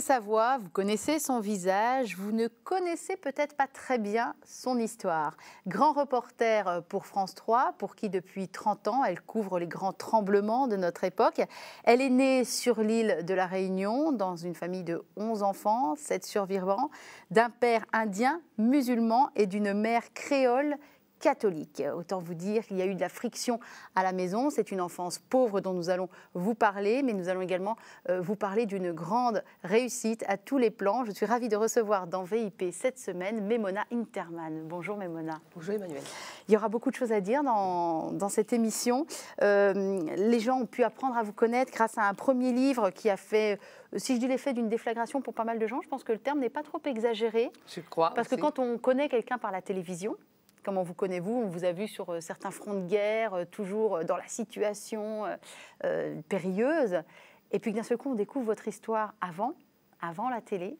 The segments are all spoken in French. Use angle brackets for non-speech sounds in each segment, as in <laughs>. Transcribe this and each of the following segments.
sa voix, vous connaissez son visage, vous ne connaissez peut-être pas très bien son histoire. Grand reporter euh, pour France 3, pour qui depuis 30 ans, elle couvre les grands tremblements de notre époque. Elle est née sur l'île de la Réunion, dans une famille de 11 enfants, 7 survivants, d'un père indien, musulman et d'une mère créole catholique. Autant vous dire qu'il y a eu de la friction à la maison. C'est une enfance pauvre dont nous allons vous parler, mais nous allons également euh, vous parler d'une grande réussite à tous les plans. Je suis ravie de recevoir dans VIP cette semaine Mémona Interman. Bonjour Mémona. Bonjour Emmanuel. Il y aura beaucoup de choses à dire dans, cette émission. Euh, les gens ont pu apprendre à vous connaître grâce à un premier livre qui a fait euh, si je dis l'effet d'une déflagration pour pas mal de gens, je pense que le terme n'est pas trop exagéré. Je crois. Parce que quand on connaît quelqu'un par la télévision, Comment vous connaissez-vous On vous a vu sur euh, certains fronts de guerre, euh, toujours euh, dans la situation périlleuse. Et puis d'un seul coup, on découvre votre histoire avant, avant la télé.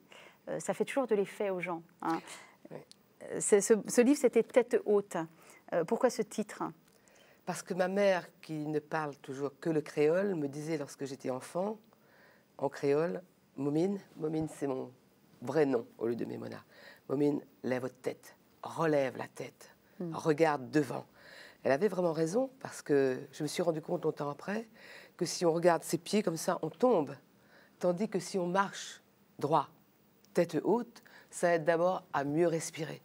ça fait toujours de l'effet aux gens. Hein. Ce, livre, c'était Tête haute. pourquoi ce titre Parce que ma mère, qui ne parle toujours que le créole, me disait lorsque j'étais enfant, en créole, Momine, Momine, c'est mon vrai nom au lieu de Mémona. Momine, lève votre tête, relève la tête, Hmm. regarde devant. Elle avait vraiment raison parce que je me suis rendu compte longtemps après que si on regarde ses pieds comme ça, on tombe. Tandis que si on marche droit, tête haute, ça aide d'abord à mieux respirer.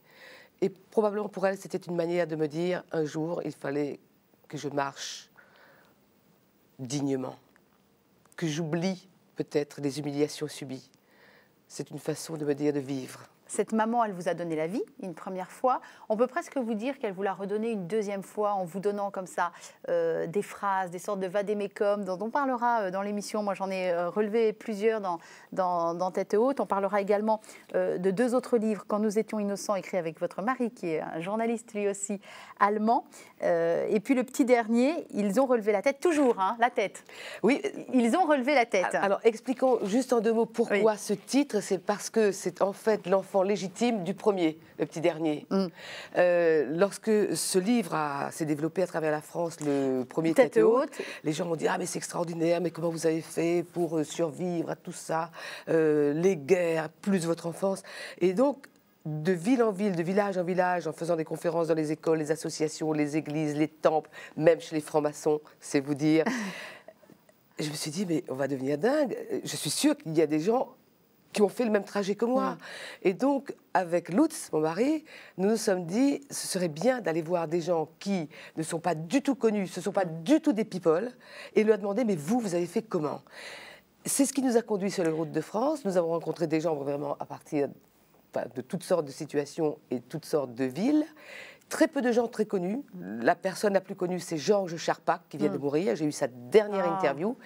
Et probablement pour elle, c'était une manière de me dire un jour, il fallait que je marche dignement, que j'oublie peut-être les humiliations subies. C'est une façon de me dire de vivre. Cette maman, elle vous a donné la vie une première fois. On peut presque vous dire qu'elle vous l'a redonnée une deuxième fois en vous donnant comme ça euh, des phrases, des sortes de vadémécom dont on parlera euh, dans l'émission. Moi, j'en ai euh, relevé plusieurs dans, dans, Tête haute. On parlera également de deux autres livres, Quand nous étions innocents, écrits avec votre mari, qui est un journaliste lui aussi allemand. et puis le petit dernier, ils ont relevé la tête, toujours, hein, la tête. Oui. Ils ont relevé la tête. Alors, expliquons juste en deux mots pourquoi ce titre. C'est parce que c'est en fait l'enfant légitime du premier, le petit dernier. Mm. Euh, lorsque ce livre s'est développé à travers la France, le premier tête, haute, les gens m'ont dit ah mais c'est extraordinaire, mais comment vous avez fait pour euh, survivre à tout ça, euh, les guerres, plus votre enfance, et donc de ville en ville, de village en village, en faisant des conférences dans les écoles, les associations, les églises, les temples, même chez les francs-maçons, c'est vous dire. <laughs> je me suis dit, mais on va devenir dingue. Je suis sûre qu'il y a des gens qui ont fait le même trajet que moi. Mm. Et donc, avec Lutz, mon mari, nous nous sommes dit, ce serait bien d'aller voir des gens qui ne sont pas du tout connus, ce ne sont pas mm. du tout des people, et lui a demandé, mais vous, vous avez fait comment C'est ce qui nous a conduit sur les routes de France. Nous avons rencontré des gens vraiment à partir de toutes sortes de situations et toutes sortes de villes très peu de gens très connus. La personne la plus connue, c'est Georges Charpak, qui vient de hmm. mourir. J'ai eu sa dernière ah, interview.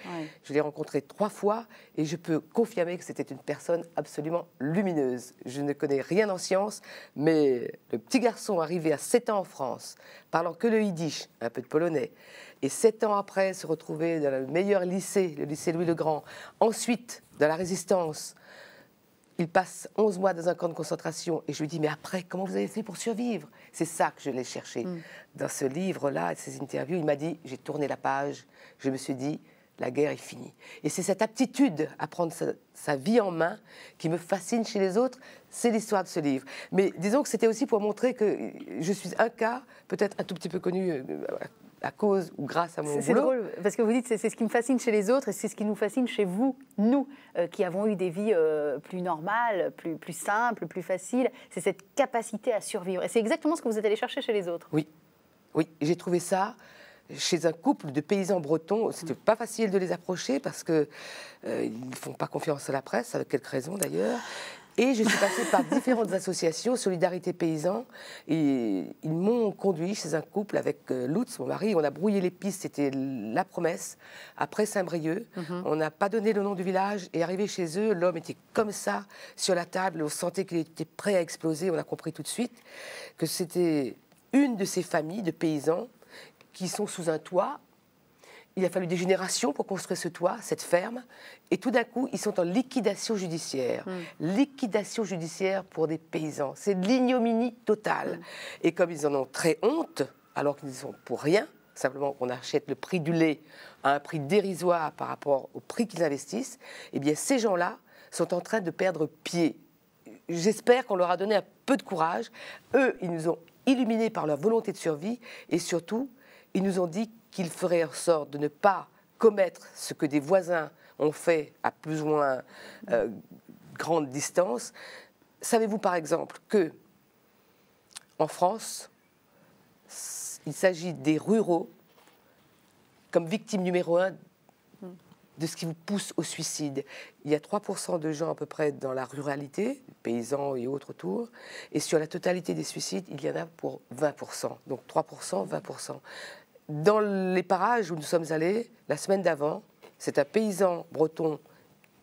Je l'ai rencontré trois fois et je peux confirmer que c'était une personne absolument lumineuse. Je ne connais rien en science, mais le petit garçon arrivé à 7 ans en France, parlant que le yiddish, un peu de polonais, et 7 ans après se retrouver dans le meilleur lycée, le lycée Louis-le-Grand, ensuite dans la résistance, il passe 11 mois dans un camp de concentration. Et je lui dis, mais après, comment vous avez fait pour survivre C'est ça que je l'ai cherché. Mm. Dans ce livre-là, ces interviews, il m'a dit, j'ai tourné la page, je me suis dit, la guerre est finie. Et c'est cette aptitude à prendre sa, vie en main qui me fascine chez les autres. C'est l'histoire de ce livre. Mais disons que c'était aussi pour montrer que je suis un cas, peut-être un tout petit peu connu euh, à cause ou grâce à mon boulot. C'est drôle, parce que vous dites, c'est ce qui me fascine chez les autres et c'est ce qui nous fascine chez vous, nous, euh, qui avons eu des vies euh, plus normales, plus, simples, plus faciles. C'est cette capacité à survivre. Et c'est exactement ce que vous êtes allé chercher chez les autres. Oui, oui, j'ai trouvé ça chez un couple de paysans bretons, c'était mm. pas facile de les approcher parce qu'ils euh, ne font pas confiance à la presse, avec quelque raison d'ailleurs. Et je suis passée par différentes <laughs> associations, Solidarité Paysan, et ils m'ont conduit chez un couple avec euh, Lutz, mon mari. On a brouillé les pistes, c'était la promesse. Après Saint-Brieuc, mhm. on n'a pas donné le nom du village. Et arrivé chez eux, l'homme était comme ça sur la table. On sentait qu'il était prêt à exploser. On a compris tout de suite que c'était une de ces familles de paysans qui sont sous un toit il a fallu des générations pour construire ce toit, cette ferme, et tout d'un coup, ils sont en liquidation judiciaire. Hmm. Liquidation judiciaire pour des paysans. C'est de l'ignominie totale. Hmm. Et comme ils en ont très honte, alors qu'ils ne sont pour rien, simplement qu'on achète le prix du lait à un prix dérisoire par rapport au prix qu'ils investissent, eh bien ces gens-là sont en train de perdre pied. J'espère qu'on leur a donné un peu de courage. Eux, ils nous ont illuminés par leur volonté de survie et surtout, ils nous ont dit qu'il ferait en sorte de ne pas commettre ce que des voisins ont fait à plus ou moins euh, grande distance. Savez-vous par exemple que en France, il s'agit des ruraux comme victime numéro un de ce qui vous pousse au suicide. Il y a 3% de gens à peu près dans la ruralité, paysans et autres autour, et sur la totalité des suicides, il y en a pour 20%. Donc 3%, 20% dans les parages où nous sommes allés, la semaine d'avant, c'est un paysan breton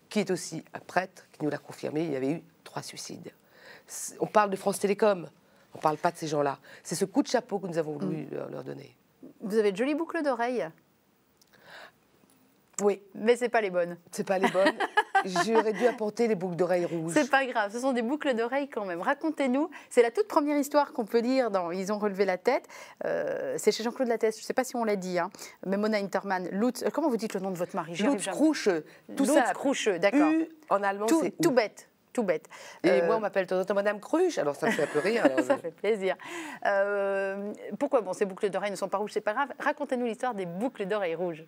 qui est aussi un prêtre qui nous l'a confirmé, il y avait eu trois suicides. On parle de France Télécom, on parle pas de ces gens-là. C'est ce coup de chapeau que nous avons voulu mm. leur donner. Vous avez de jolies boucles d'oreilles. Oui. Mais c'est pas les bonnes. C'est pas les bonnes. <laughs> J'aurais dû apporter des boucles d'oreilles rouges. C'est pas grave, ce sont des boucles d'oreilles quand même. Racontez-nous, c'est la toute première histoire qu'on peut lire dans Ils ont relevé la tête. Euh, c'est chez Jean-Claude Lattès, je ne sais pas si on l'a dit, hein. mais Mona Interman, Lutz, comment vous dites le nom de votre mari Lutz Croucheux. Tout ça. d'accord. En allemand, c'est tout bête tout bête. Et euh, moi, on m'appelle de Madame Cruche, alors ça me fait un peu rire. <laughs> ça fait plaisir. Euh, pourquoi bon, ces boucles d'oreilles ne sont pas rouges C'est pas grave. Racontez-nous l'histoire des boucles d'oreilles rouges.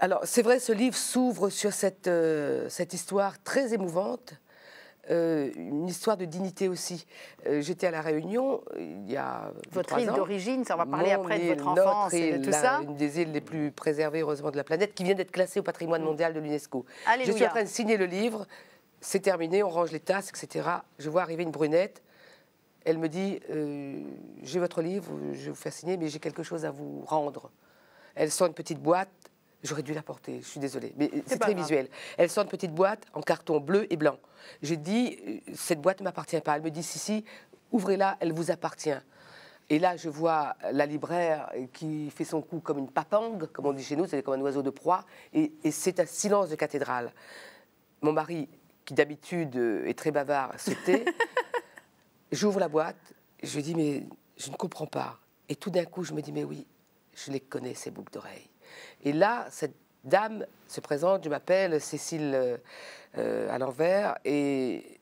Alors, c'est vrai, ce livre s'ouvre sur cette, euh, cette histoire très émouvante. une histoire de dignité aussi. J'étais à la Réunion il y a votre île d'origine, ça on va parler après de votre enfance et de tout ça. Une des îles les plus préservées heureusement de la planète, qui vient d'être classée au patrimoine mm. mondial de l'UNESCO. Je suis en train de signer le livre c'est terminé, on range les tasses, etc. Je vois arriver une brunette. Elle me dit euh, J'ai votre livre, je vais vous faire signer, mais j'ai quelque chose à vous rendre. Elle sort une petite boîte. J'aurais dû la porter, je suis désolée, mais c'est très visuel. Elle sort une petite boîte en carton bleu et blanc. Je dis euh, Cette boîte ne m'appartient pas. Elle me dit Si, si, ouvrez-la, elle vous appartient. Et là, je vois la libraire qui fait son coup comme une papangue, comme on dit chez nous, c'est comme un oiseau de proie, et, et c'est un silence de cathédrale. Mon mari qui d'habitude euh, est très bavard, sauter. <laughs> J'ouvre la boîte, je dis, mais je ne comprends pas. Et tout d'un coup, je me dis, mais oui, je les connais, ces boucles d'oreilles. Et là, cette dame se présente, je m'appelle Cécile euh, euh, à l'envers, et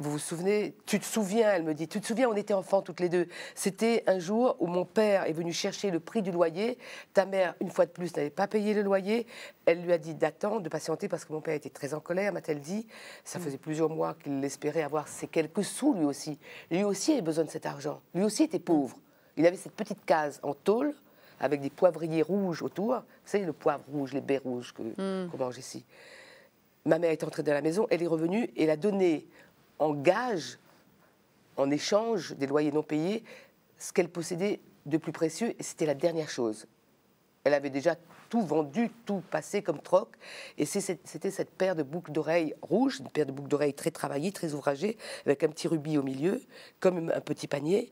vous vous souvenez Tu te souviens, elle me dit. Tu te souviens, on était enfants toutes les deux. C'était un jour où mon père est venu chercher le prix du loyer. Ta mère, une fois de plus, n'avait pas payé le loyer. Elle lui a dit d'attendre, de patienter, parce que mon père était très en colère, m'a-t-elle dit. Ça mm. faisait plusieurs mois qu'il espérait avoir ces quelques sous, lui aussi. Lui aussi avait besoin de cet argent. Lui aussi était mm. pauvre. Il avait cette petite case en tôle avec des poivriers rouges autour. Vous savez, le poivre rouge, les baies rouges mm. qu'on mange ici. Ma mère est entrée dans la maison, elle est revenue et l'a a donné en gage, en échange des loyers non payés ce qu'elle possédait de plus précieux, et c'était la dernière chose. Elle avait déjà tout vendu, tout passé comme troc, et c'était cette paire de boucles d'oreilles rouges, une paire de boucles d'oreilles très travaillées, très ouvragées, avec un petit rubis au milieu, comme un petit panier.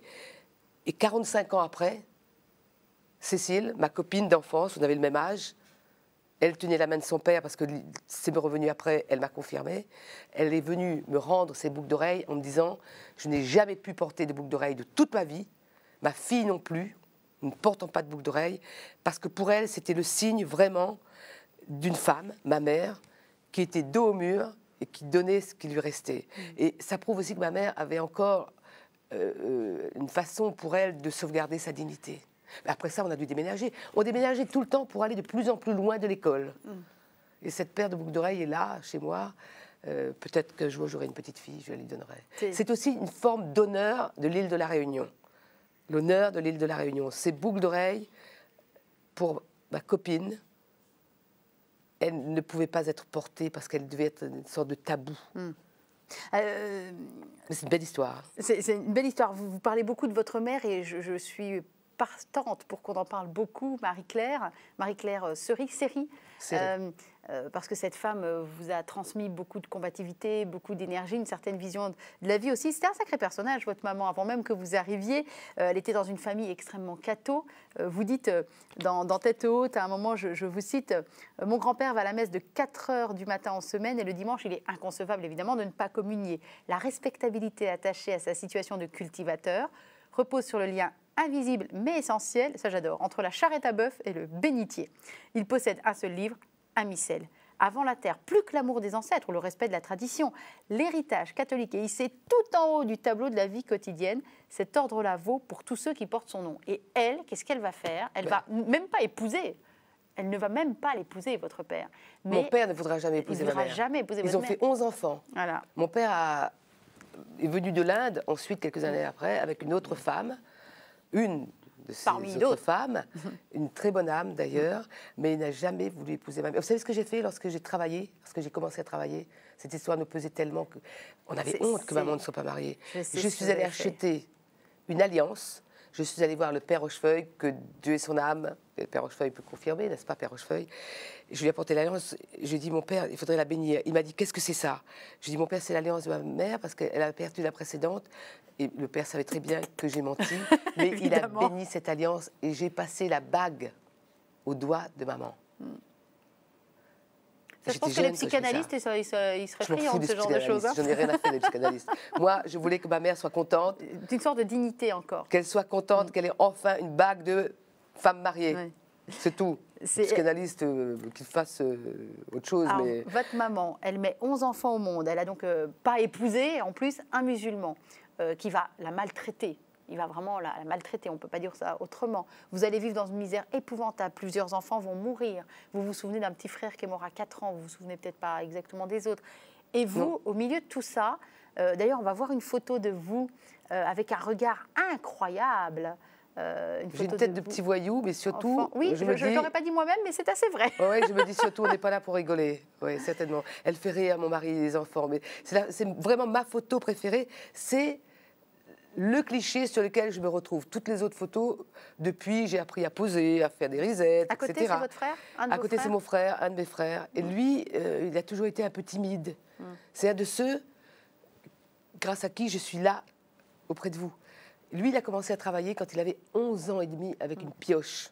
Et 45 ans après, Cécile, ma copine d'enfance, on avait le même âge, elle tenait la main de son père parce que c'est me revenu après, elle m'a confirmé. Elle est venue me rendre ses boucles d'oreilles en me disant Je n'ai jamais pu porter de boucles d'oreilles de toute ma vie, ma fille non plus, ne portant pas de boucles d'oreilles, parce que pour elle, c'était le signe vraiment d'une femme, ma mère, qui était dos au mur et qui donnait ce qui lui restait. Mm. Et ça prouve aussi que ma mère avait encore euh, euh, une façon pour elle de sauvegarder sa dignité. Après ça, on a dû déménager. On déménageait tout le temps pour aller de plus en plus loin de l'école. Mm. Et cette paire de boucles d'oreilles est là, chez moi. Euh, peut-être que jour, j'aurai une petite fille, je lui donnerai. C'est aussi une forme d'honneur de l'île de la Réunion. L'honneur de l'île de la Réunion. Ces boucles d'oreilles, pour ma copine, elles ne pouvaient pas être portées parce qu'elles devaient être une sorte de tabou. Mm. Euh, Mais c'est une belle histoire. C'est une belle histoire. Vous, parlez beaucoup de votre mère et je, je suis partante pour qu'on en parle beaucoup, Marie-Claire, Marie-Claire Seri, euh, série euh, euh, parce que cette femme vous a transmis beaucoup de combativité, beaucoup d'énergie, une certaine vision de la vie aussi. C'était un sacré personnage, votre maman, avant même que vous arriviez. elle était dans une famille extrêmement catho. vous dites dans, Tête haute, à un moment, je, vous cite, Mon grand-père va à la messe de 4 heures du matin en semaine et le dimanche, il est inconcevable évidemment de ne pas communier. La respectabilité attachée à sa situation de cultivateur repose sur le lien invisible mais essentiel, ça j'adore, entre la charrette à bœuf et le bénitier. Il possède un seul livre, un missel. Avant la terre, plus que l'amour des ancêtres ou le respect de la tradition, l'héritage catholique est hissé tout en haut du tableau de la vie quotidienne. Cet ordre-là vaut pour tous ceux qui portent son nom. Et elle, qu'est-ce qu'elle va faire Elle ben. va même pas épouser. Elle ne va même pas l'épouser, votre père. Mon père ne voudra jamais épouser ma Jamais Ils ont fait 11 enfants. Voilà. Mon père est venu de l'Inde, ensuite, quelques années après, avec une autre femme une de ces autres femmes, <laughs> mhm. une très bonne âme d'ailleurs, mais n'a jamais voulu épouser ma mère. Vous savez ce que j'ai fait lorsque j'ai travaillé, lorsque j'ai commencé à travailler Cette histoire nous pesait tellement qu'on avait honte que maman ne soit pas mariée. je suis allée acheter une alliance je suis allée voir le père Rochefeuille, que Dieu et son âme, le père Rochefeuille peut confirmer, n'est-ce pas, père Rochefeuille Je lui ai apporté l'alliance, je lui ai dit, mon père, il faudrait la bénir. Il m'a dit, qu'est-ce que c'est ça Je lui ai dit, mon père, c'est l'alliance de ma mère, parce qu'elle a perdu la précédente. Et le père savait très bien que j'ai menti, <laughs> mais il a béni cette alliance, et j'ai passé la bague au doigt de maman. Hmm je pense que les psychanalystes, ils, seraient friands de ce genre de choses. Hein. Je rien à psychanalystes. Moi, je voulais que ma mère soit contente. <laughs> D'une sorte de dignité encore. Qu'elle soit contente, mm. qu'elle ait enfin une bague de femme mariée. C'est tout. Les psychanalyste euh, qu'ils fassent fasse euh, autre chose. mais... Votre maman, elle met 11 enfants au monde. Elle a donc euh, pas épousé, en plus, un musulman qui va la maltraiter il va vraiment la, maltraiter, on ne peut pas dire ça autrement. Vous allez vivre dans une misère épouvantable, plusieurs enfants vont mourir. Vous vous souvenez d'un petit frère qui est mort à 4 ans, vous vous souvenez peut-être pas exactement des autres. Et vous, au milieu de tout ça, euh, d'ailleurs, on va voir une photo de vous euh, avec un regard incroyable. Euh, J'ai une tête de, petit voyou, mais surtout. Oui, je ne pas dit moi-même, mais c'est assez vrai. Oui, je me dis surtout, on n'est <laughs> pas là pour rigoler. Oui, certainement. Elle fait rire mon mari et les enfants. Mais c'est vraiment ma photo préférée, c'est le cliché sur lequel je me retrouve. Toutes les autres photos, depuis, j'ai appris à poser, à faire des risettes, etc. À côté, c'est votre frère À côté, c'est mon frère, un de mes frères. Et mm. lui, euh, il a toujours été un peu timide. Mm. C'est un de ceux grâce à qui je suis là, auprès de vous. Lui, il a commencé à travailler quand il avait 11 ans et demi avec mm. une pioche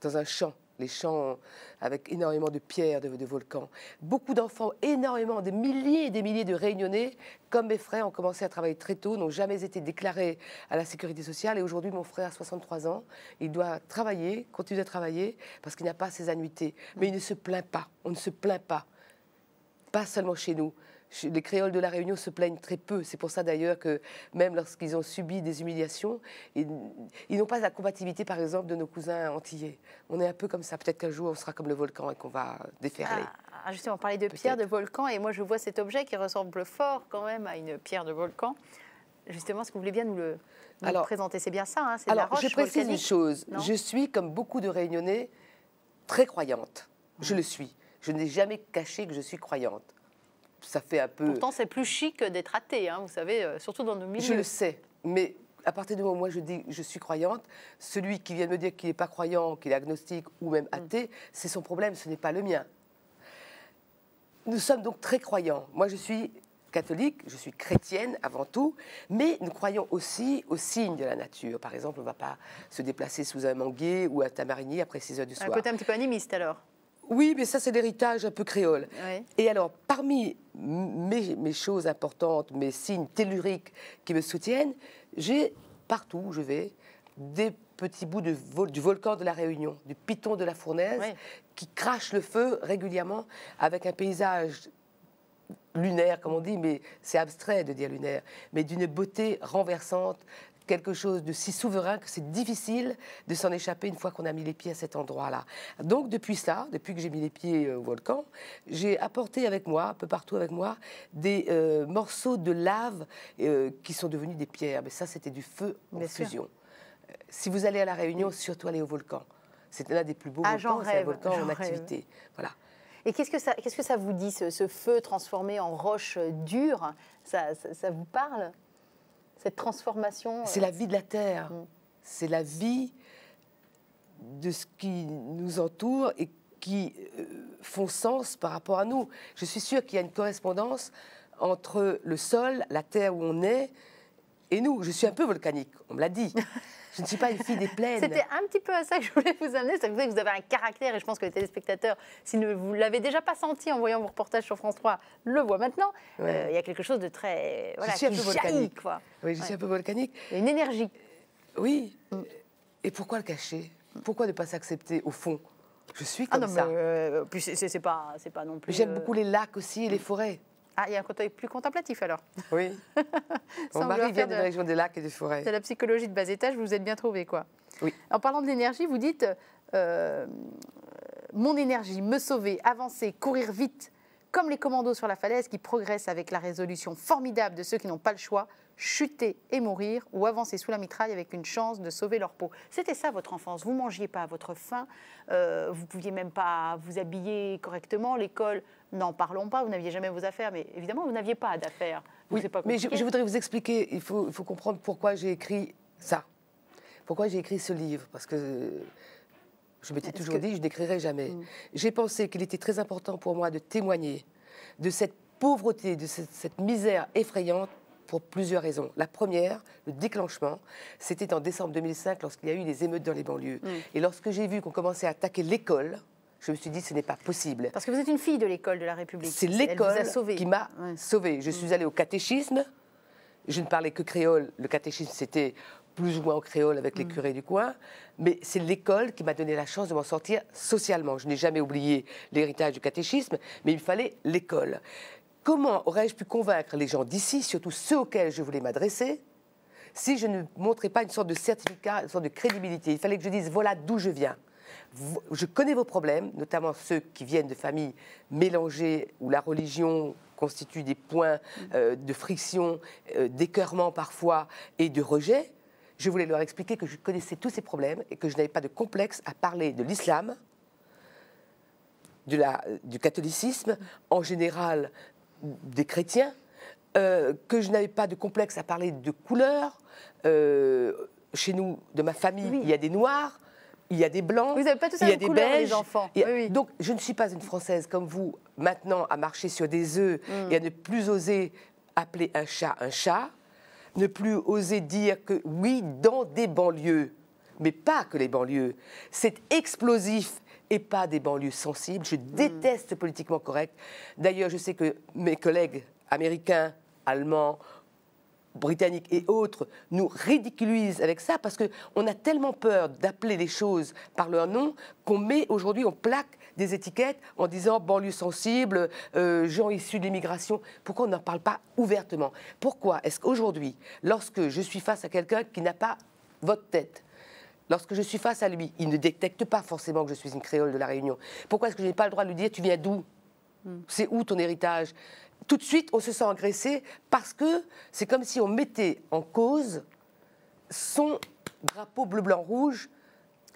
dans un champ les champs avec énormément de pierres, de, volcans. Beaucoup d'enfants, énormément, des milliers et des milliers de Réunionnais, comme mes frères, ont commencé à travailler très tôt, n'ont jamais été déclarés à la sécurité sociale. Et aujourd'hui, mon frère a 63 ans, il doit travailler, continuer à travailler, parce qu'il n'a pas ses annuités. Mais il ne se plaint pas, on ne se plaint pas pas seulement chez nous. Les créoles de la Réunion se plaignent très peu. C'est pour ça d'ailleurs que même lorsqu'ils ont subi des humiliations, ils, n'ont pas la combativité, par exemple, de nos cousins antillais. On est un peu comme ça. Peut-être qu'un jour, on sera comme le volcan et qu'on va déferler. Ah, ah, justement, on parlait de pierre de volcan, et moi, je vois cet objet qui ressemble fort quand même à une pierre de volcan. Justement, ce que vous voulez bien nous le, présenter, c'est bien ça. Hein, c'est la roche je précise une chose. Je suis, comme beaucoup de Réunionnais, très croyante. Je hum. le suis. Je n'ai jamais caché que je suis croyante. Ça fait un peu. Pourtant, c'est plus chic d'être athée, hein, vous savez, euh, surtout dans nos milieux. Je le sais, mais à partir du moment où moi je dis je suis croyante, celui qui vient me dire qu'il n'est pas croyant, qu'il est agnostique ou même mm. athée, c'est son problème, ce n'est pas le mien. Nous sommes donc très croyants. Moi, je suis catholique, je suis chrétienne avant tout, mais nous croyons aussi aux signes de la nature. Par exemple, on ne va pas se déplacer sous un manguier ou un tamarinier après 6 heures du soir. Un côté un petit peu animiste alors oui, mais ça, c'est l'héritage un peu créole. Et alors, parmi mes, choses importantes, mes signes telluriques qui me soutiennent, j'ai partout où je vais des petits bouts du volcan de la Réunion, du piton de la Fournaise, qui crache le feu régulièrement avec un paysage lunaire, comme on dit, mais c'est abstrait de dire lunaire, mais d'une beauté renversante, quelque chose de si souverain que c'est difficile de s'en échapper une fois qu'on a mis les pieds à cet endroit-là. Donc depuis ça, depuis que j'ai mis les pieds au volcan, j'ai apporté avec moi, un peu partout avec moi, des euh, morceaux de lave euh, qui sont devenus des pierres. Mais ça, c'était du feu en fusion. Euh, si vous allez à la Réunion, surtout allez au volcan. C'est l'un des plus beaux ah, volcans, c'est un volcan en, activité. Voilà. Et ça, qu'est-ce que ça vous dit, ce, feu transformé en roche dure ça, ça vous parle cette transformation. C'est la euh, vie de la Terre. Mm. C'est la vie de ce qui nous entoure et qui euh, font sens par rapport à nous. Je suis sûre qu'il y a une correspondance entre le sol, la terre où on est, et nous. Je suis un peu volcanique, on me l'a dit. <laughs> Je ne suis pas une fille des plaines. C'était un petit peu à ça que je voulais vous amener. Ça veut que vous avez un caractère et je pense que les téléspectateurs, si ne vous l'avez déjà pas senti en voyant vos reportages sur France 3, le voient maintenant. Euh, il y a quelque chose de très. Voilà, je suis un peu volcanique. Quoi. Oui, je un peu volcanique. Et une énergie. Oui. Mm. Et pourquoi le cacher Pourquoi ne pas s'accepter au fond Je suis ah comme ça. Plus euh, c'est pas, pas non plus. J'aime euh, beaucoup les lacs aussi et les forêts. Ah, il y a un côté plus contemplatif alors. Oui. <laughs> Mon mari vient de, la région des lacs et des forêts. C'est la psychologie de bas étage, vous vous êtes bien trouvé quoi. Oui. En parlant de l'énergie, vous dites euh, euh, mon énergie, me sauver, avancer, courir vite, comme les commandos sur la falaise qui progressent avec la résolution formidable de ceux qui n'ont pas le choix, chuter et mourir ou avancer sous la mitraille avec une chance de sauver leur peau. C'était ça votre enfance. Vous mangiez pas à votre faim, euh, vous pouviez même pas vous habiller correctement, l'école, n'en parlons pas, vous n'aviez jamais vos affaires, mais évidemment, vous n'aviez pas d'affaires. mais je, voudrais vous expliquer, il faut, comprendre pourquoi j'ai écrit ça, pourquoi j'ai écrit ce livre, parce que... Je m'étais toujours dit, je n'écrirai jamais. Hmm. J'ai pensé qu'il était très important pour moi de témoigner de cette pauvreté, de cette misère effrayante pour plusieurs raisons. La première, le déclenchement, c'était en décembre 2005 lorsqu'il y a eu les émeutes dans les banlieues. Mm. Et lorsque j'ai vu qu'on commençait à attaquer l'école, je me suis dit, ce n'est pas possible. Parce que vous êtes une fille de l'école de la République. C'est l'école qui m'a sauvée. Je mm. suis allée au catéchisme. Je ne parlais que créole. Le catéchisme, c'était plus ou moins en créole avec les mm. curés du coin, mais c'est l'école qui m'a donné la chance de m'en sortir socialement. Je n'ai jamais oublié l'héritage du catéchisme, mais il fallait l'école. Comment aurais-je pu convaincre les gens d'ici, surtout ceux auxquels je voulais m'adresser, si je ne montrais pas une sorte de certificat, une sorte de crédibilité Il fallait que je dise voilà d'où je viens. Je connais vos problèmes, notamment ceux qui viennent de familles mélangées où la religion constitue des points euh, de friction, euh, d'écœurement parfois et de rejet. Je voulais leur expliquer que je connaissais tous ces problèmes et que je n'avais pas de complexe à parler de l'islam, du catholicisme, en général des chrétiens, euh, que je n'avais pas de complexe à parler de couleur. Euh, chez nous, de ma famille, il y a des noirs, il y a des blancs, il y a des beiges. enfants. Donc, je ne suis pas une Française comme vous, maintenant, à marcher sur des œufs mm. et à ne plus oser appeler un chat un chat, ne plus oser dire que oui, dans des banlieues, mais pas que les banlieues. C'est explosif pas des banlieues sensibles. Je hmm. déteste politiquement correct. D'ailleurs, je sais que mes collègues américains, allemands, britanniques et autres nous ridiculisent avec ça parce qu'on a tellement peur d'appeler les choses par leur nom qu'on met aujourd'hui, on plaque des étiquettes en disant banlieue sensible, euh, gens issus de l'immigration. Pourquoi on n'en parle pas ouvertement Pourquoi est-ce qu'aujourd'hui, lorsque je suis face à quelqu'un qui n'a pas votre tête, Lorsque je suis face à lui, il ne détecte pas forcément que je suis une créole de la Réunion. Pourquoi est-ce que je n'ai pas le droit de lui dire tu viens d'où hmm. C'est où ton héritage Tout de suite, on se sent agressé parce que c'est comme si on mettait en cause son drapeau bleu, blanc, rouge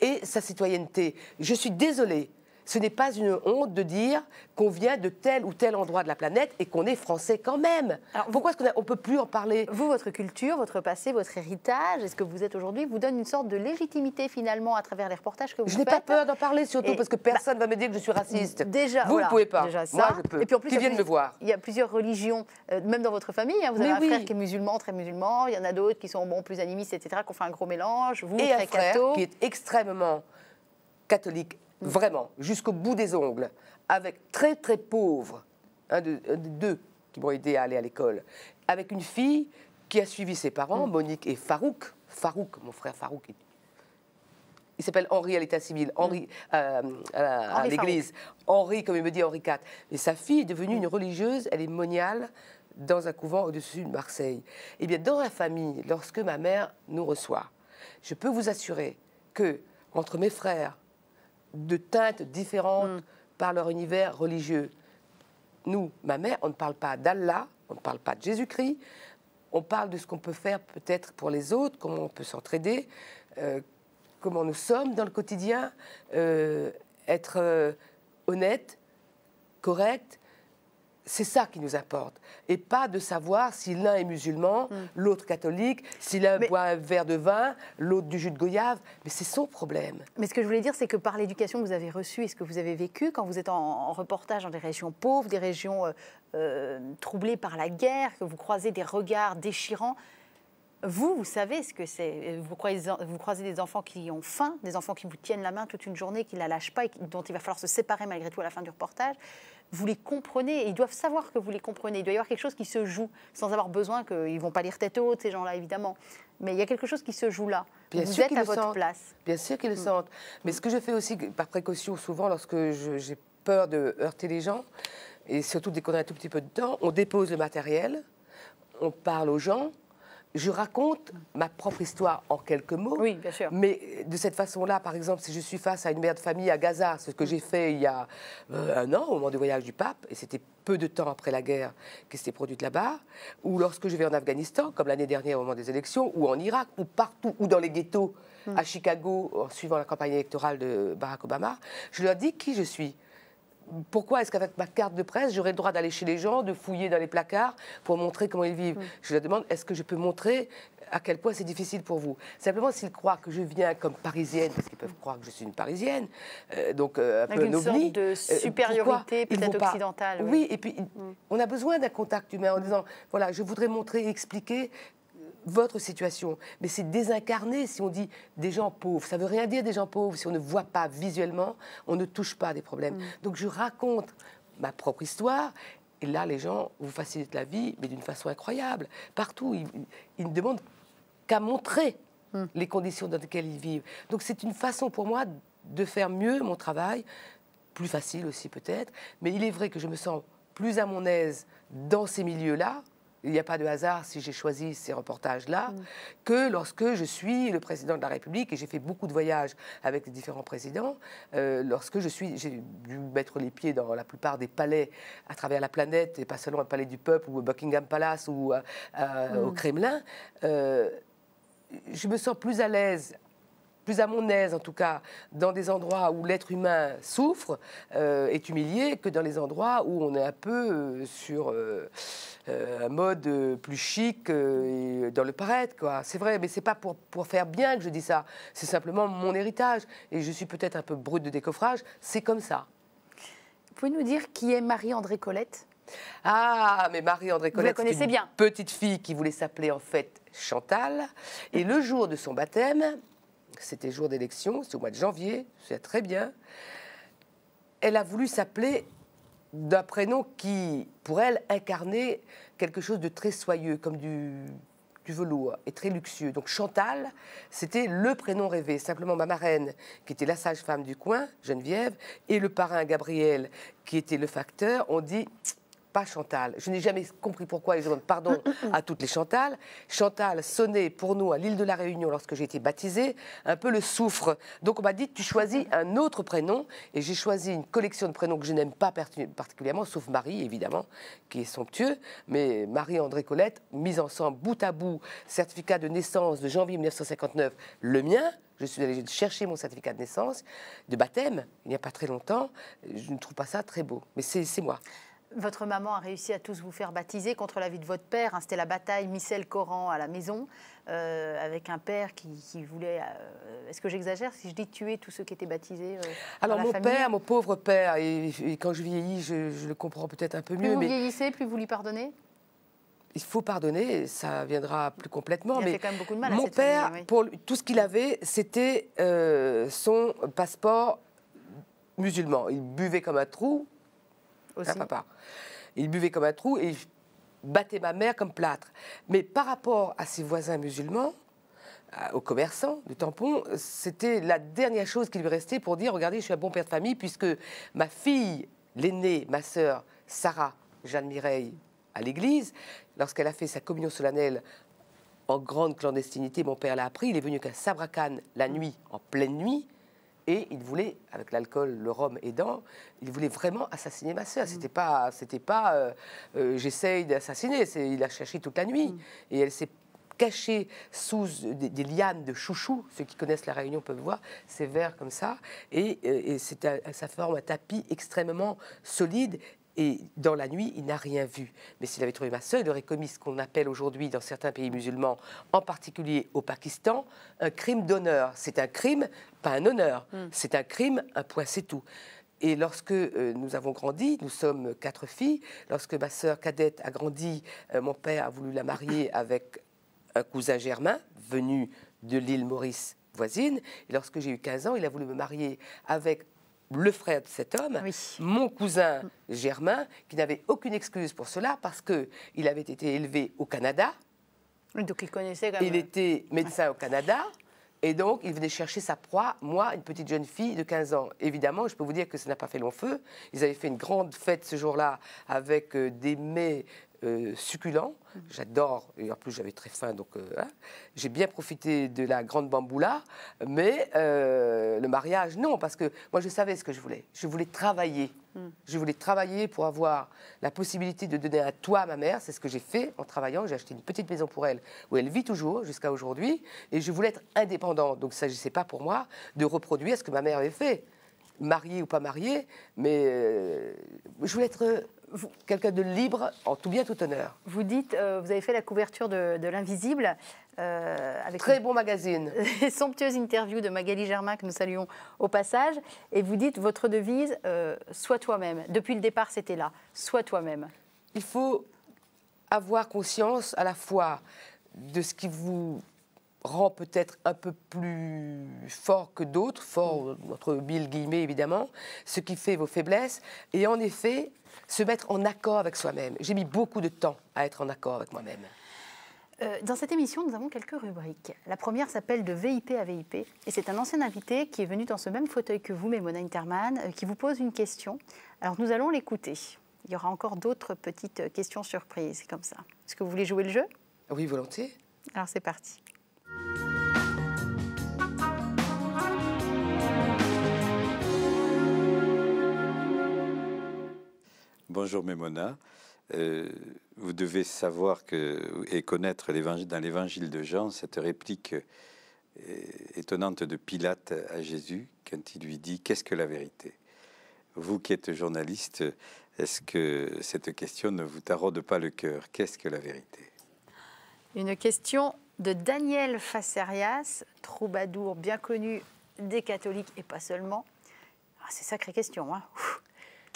et sa citoyenneté. Je suis désolée, ce n'est pas une honte de dire qu'on vient de tel ou tel endroit de la planète et qu'on est français quand même. Alors, Pourquoi est-ce qu'on ne peut plus en parler Vous, votre culture, votre passé, votre héritage, est-ce que vous êtes aujourd'hui, vous donne une sorte de légitimité finalement à travers les reportages que vous faites Je n'ai pas peur d'en parler surtout parce que personne ne bah, va me dire que je suis raciste. Déjà, vous ne pouvez pas. ça. Moi, je peux. Et puis plus, qui viennent me voir. Il y a plusieurs religions, euh, même dans votre famille. Hein, vous avez un frère qui est musulman, très musulman. Il y en a d'autres qui sont plus animistes, etc., Qu'on fait un gros mélange. Vous, et un frère qui est extrêmement catholique vraiment, jusqu'au bout des ongles, avec très très pauvres, un de, deux qui m'ont aidé à aller à l'école, avec une fille qui a suivi ses parents, mm. Monique et Farouk. Farouk, mon frère Farouk, il s'appelle Henri à l'état civil, Henri mm. euh, euh, à, l'église, Henri, comme il me dit, Henri IV. Et sa fille est devenue mm. une religieuse, elle est moniale dans un couvent au-dessus de Marseille. Et eh bien, dans la famille, lorsque ma mère nous reçoit, je peux vous assurer que entre mes frères, de teintes différentes mm. par leur univers religieux. Nous, ma mère, on ne parle pas d'Allah, on ne parle pas de Jésus-Christ, on parle de ce qu'on peut faire peut-être pour les autres, comment on peut s'entraider, euh, comment nous sommes dans le quotidien, euh, être euh, honnête, correct, c'est ça qui nous apporte. Et pas de savoir si l'un est musulman, hmm. l'autre catholique, si l'un boit un verre de vin, l'autre du jus de goyave. Mais c'est son problème. Mais ce que je voulais dire, c'est que par l'éducation que vous avez reçue et ce que vous avez vécu, quand vous êtes en, reportage dans des régions pauvres, des régions euh, euh, troublées par la guerre, que vous croisez des regards déchirants, vous, vous savez ce que c'est. Vous croisez, vous croisez, des enfants qui ont faim, des enfants qui vous tiennent la main toute une journée, qui ne la lâchent pas et dont il va falloir se séparer malgré tout à la fin du reportage vous les comprenez et ils doivent savoir que vous les comprenez. Il doit y avoir quelque chose qui se joue sans avoir besoin qu'ils ne vont pas lire tête haute, ces gens-là, évidemment. Mais il y a quelque chose qui se joue là. Bien vous sûr êtes à votre place. Bien sûr qu'ils le mm. sentent. Mais ce que je fais aussi par précaution, souvent, lorsque j'ai peur de heurter les gens, et surtout dès qu'on a un tout petit peu de temps, on dépose le matériel, on parle aux gens, je raconte ma propre histoire en quelques mots. Oui, bien sûr. Mais de cette façon-là, par exemple, si je suis face à une mère de famille à Gaza, ce que j'ai fait il y a euh, un an, au moment du voyage du pape, et c'était peu de temps après la guerre qui s'est produite là-bas, ou lorsque je vais en Afghanistan, comme l'année dernière au moment des élections, ou en Irak, ou partout, ou dans les ghettos, hmm. à Chicago, en suivant la campagne électorale de Barack Obama, je leur dis qui je suis pourquoi est-ce qu'avec ma carte de presse, j'aurais le droit d'aller chez les gens, de fouiller dans les placards pour montrer comment ils vivent Je leur demande, est-ce que je peux montrer à quel point c'est difficile pour vous Simplement, s'ils croient que je viens comme parisienne, parce qu'ils peuvent croire que je suis une parisienne, euh, donc euh, un une sorte de euh, supériorité peut-être occidentale. Oui. et puis mm. on a besoin d'un contact humain en disant, voilà, je voudrais montrer, et expliquer votre situation. Mais c'est désincarné si on dit des gens pauvres. Ça ne veut rien dire des gens pauvres. Si on ne voit pas visuellement, on ne touche pas des problèmes. Mm. Donc je raconte ma propre histoire. Et là, les gens vous facilitent la vie, mais d'une façon incroyable. Partout, ils, ne demandent qu'à montrer mm. les conditions dans lesquelles ils vivent. Donc c'est une façon pour moi de faire mieux mon travail, plus facile aussi peut-être. Mais il est vrai que je me sens plus à mon aise dans ces milieux-là il n'y a pas de hasard si j'ai choisi ces reportages-là, mm. que lorsque je suis le président de la République, et j'ai fait beaucoup de voyages avec les différents présidents, euh, lorsque je suis, j'ai dû mettre les pieds dans la plupart des palais à travers la planète, et pas seulement le palais du peuple ou Buckingham Palace ou mm. au Kremlin, euh, je me sens plus à l'aise plus à mon aise, en tout cas, dans des endroits où l'être humain souffre, euh, est humilié, que dans les endroits où on est un peu euh, sur euh, un mode plus chic dans le paraître. Quoi. C'est vrai, mais c'est pas pour, pour faire bien que je dis ça. C'est simplement mon héritage. Et je suis peut-être un peu brute de décoffrage. C'est comme ça. Vous pouvez nous dire qui est Marie-André Colette ah, mais Marie-André Colette, c'est une bien. petite fille qui voulait s'appeler en fait Chantal. Et le jour de son baptême, c'était jour d'élection, c'est au mois de janvier, c'est très bien. Elle a voulu s'appeler d'un prénom qui, pour elle, incarnait quelque chose de très soyeux, comme du, du velours, et très luxueux. Donc Chantal, c'était le prénom rêvé. Simplement, ma marraine, qui était la sage-femme du coin, Geneviève, et le parrain Gabriel, qui était le facteur, ont dit pas Chantal. Je n'ai jamais compris pourquoi, et je pardon à toutes les Chantal. Chantal sonnait pour nous à l'île de la Réunion lorsque j'ai été baptisée, un peu le soufre. Donc on m'a dit, tu choisis un autre prénom, et j'ai choisi une collection de prénoms que je n'aime pas particulièrement, sauf Marie, évidemment, qui est somptueux, mais Marie-André Colette, mise ensemble, bout à bout, certificat de naissance de janvier 1959, le mien, je suis allée chercher mon certificat de naissance, de baptême, il n'y a pas très longtemps. Je ne trouve pas ça très beau, mais c'est moi. Votre maman a réussi à tous vous faire baptiser contre la vie de votre père. Hein, c'était la bataille Michel coran à la maison, euh, avec un père qui, voulait. Euh, est-ce que j'exagère si je dis tuer tous ceux qui étaient baptisés euh, Alors, mon père, mon pauvre père, et, quand je vieillis, je, le comprends peut-être un peu mieux. Plus vous vieillissez, plus vous lui pardonnez il faut pardonner, ça viendra plus complètement. mais quand même beaucoup de mal mon père, pour tout ce qu'il avait, c'était son passeport musulman. Il buvait comme un trou, ah, papa. Il buvait comme un trou et battait ma mère comme plâtre. Mais par rapport à ses voisins musulmans, aux commerçants du tampon, c'était la dernière chose qui lui restait pour dire regardez, je suis un bon père de famille, puisque ma fille, l'aînée, ma sœur, Sarah, Jeanne Mireille, à l'église, lorsqu'elle a fait sa communion solennelle en grande clandestinité, mon père l'a appris, il est venu qu'à Sabrakan la nuit, en pleine nuit, et il voulait, avec l'alcool, le rhum aidant, il voulait vraiment assassiner ma soeur. Mm. C'était pas, c'était pas, euh, euh, j'essaye d'assassiner. Il a cherché toute la nuit mm. et elle s'est cachée sous des, lianes de chouchou. Ceux qui connaissent la Réunion peuvent voir c'est vert comme ça. Et, euh, et c'est sa forme un tapis extrêmement solide et dans la nuit, il n'a rien vu. Mais s'il avait trouvé ma sœur, il aurait commis ce qu'on appelle aujourd'hui dans certains pays musulmans, en particulier au Pakistan, un crime d'honneur. C'est un crime, pas un honneur. Hmm. C'est un crime, un point, c'est tout. Et lorsque euh, nous avons grandi, nous sommes quatre filles, lorsque ma soeur cadette a grandi, euh, mon père a voulu la marier <coughs> avec un cousin germain venu de l'île Maurice voisine. Et lorsque j'ai eu 15 ans, il a voulu me marier avec le frère de cet homme, mon cousin mm. Germain, qui n'avait aucune excuse pour cela parce qu'il avait été élevé au Canada. Donc il connaissait Il était médecin au Canada. Et donc, il venait chercher sa proie, moi, une petite jeune fille de 15 ans. Évidemment, je peux vous dire que ça n'a pas fait long feu. Ils avaient fait une grande fête ce jour-là avec euh, des mets euh, succulent. Mhm. J'adore, et en plus j'avais très faim, donc euh, hein. j'ai bien profité de la grande bamboula, mais euh, le mariage, non, parce que moi je savais ce que je voulais. Je voulais travailler. Mhm. Je voulais travailler pour avoir la possibilité de donner un toit à ma mère. C'est ce que j'ai fait en travaillant. J'ai acheté une petite maison pour elle, où elle vit toujours jusqu'à aujourd'hui, et je voulais être indépendante. Donc il ne s'agissait pas pour moi de reproduire ce que ma mère avait fait, mariée ou pas mariée, mais je voulais être quelqu'un de libre en tout bien, tout honneur. Vous dites, euh, vous avez fait la couverture de, l'Invisible. Euh, avec Très bon magazine. <laughs> somptueuse interview de Magali Germain que nous saluons au passage. Et vous dites, votre devise, euh, sois toi-même. Depuis le départ, c'était là, sois toi-même. Il faut avoir conscience à la fois de ce qui vous rend peut-être un peu plus fort que d'autres, fort mm. entre mille guillemets évidemment, ce qui fait vos faiblesses, et en effet se mettre en accord avec soi-même. J'ai mis beaucoup de temps à être en accord avec moi-même. Euh, dans cette émission, nous avons quelques rubriques. La première s'appelle De VIP à VIP, et c'est un ancien invité qui est venu dans ce même fauteuil que vous, Mémona Interman, euh, qui vous pose une question. Alors nous allons l'écouter. Il y aura encore d'autres petites questions surprises comme ça. Est-ce que vous voulez jouer le jeu Oui, volontiers. Alors c'est parti. Bonjour Mémona. Euh, vous devez savoir que, et connaître dans l'évangile de Jean cette réplique euh, étonnante de Pilate à Jésus quand il lui dit Qu'est-ce que la vérité Vous qui êtes journaliste, est-ce que cette question ne vous taraude pas le cœur Qu'est-ce que la vérité Une question de Daniel Facerias, troubadour bien connu des catholiques et pas seulement. Ah, c'est sacrée question. Hein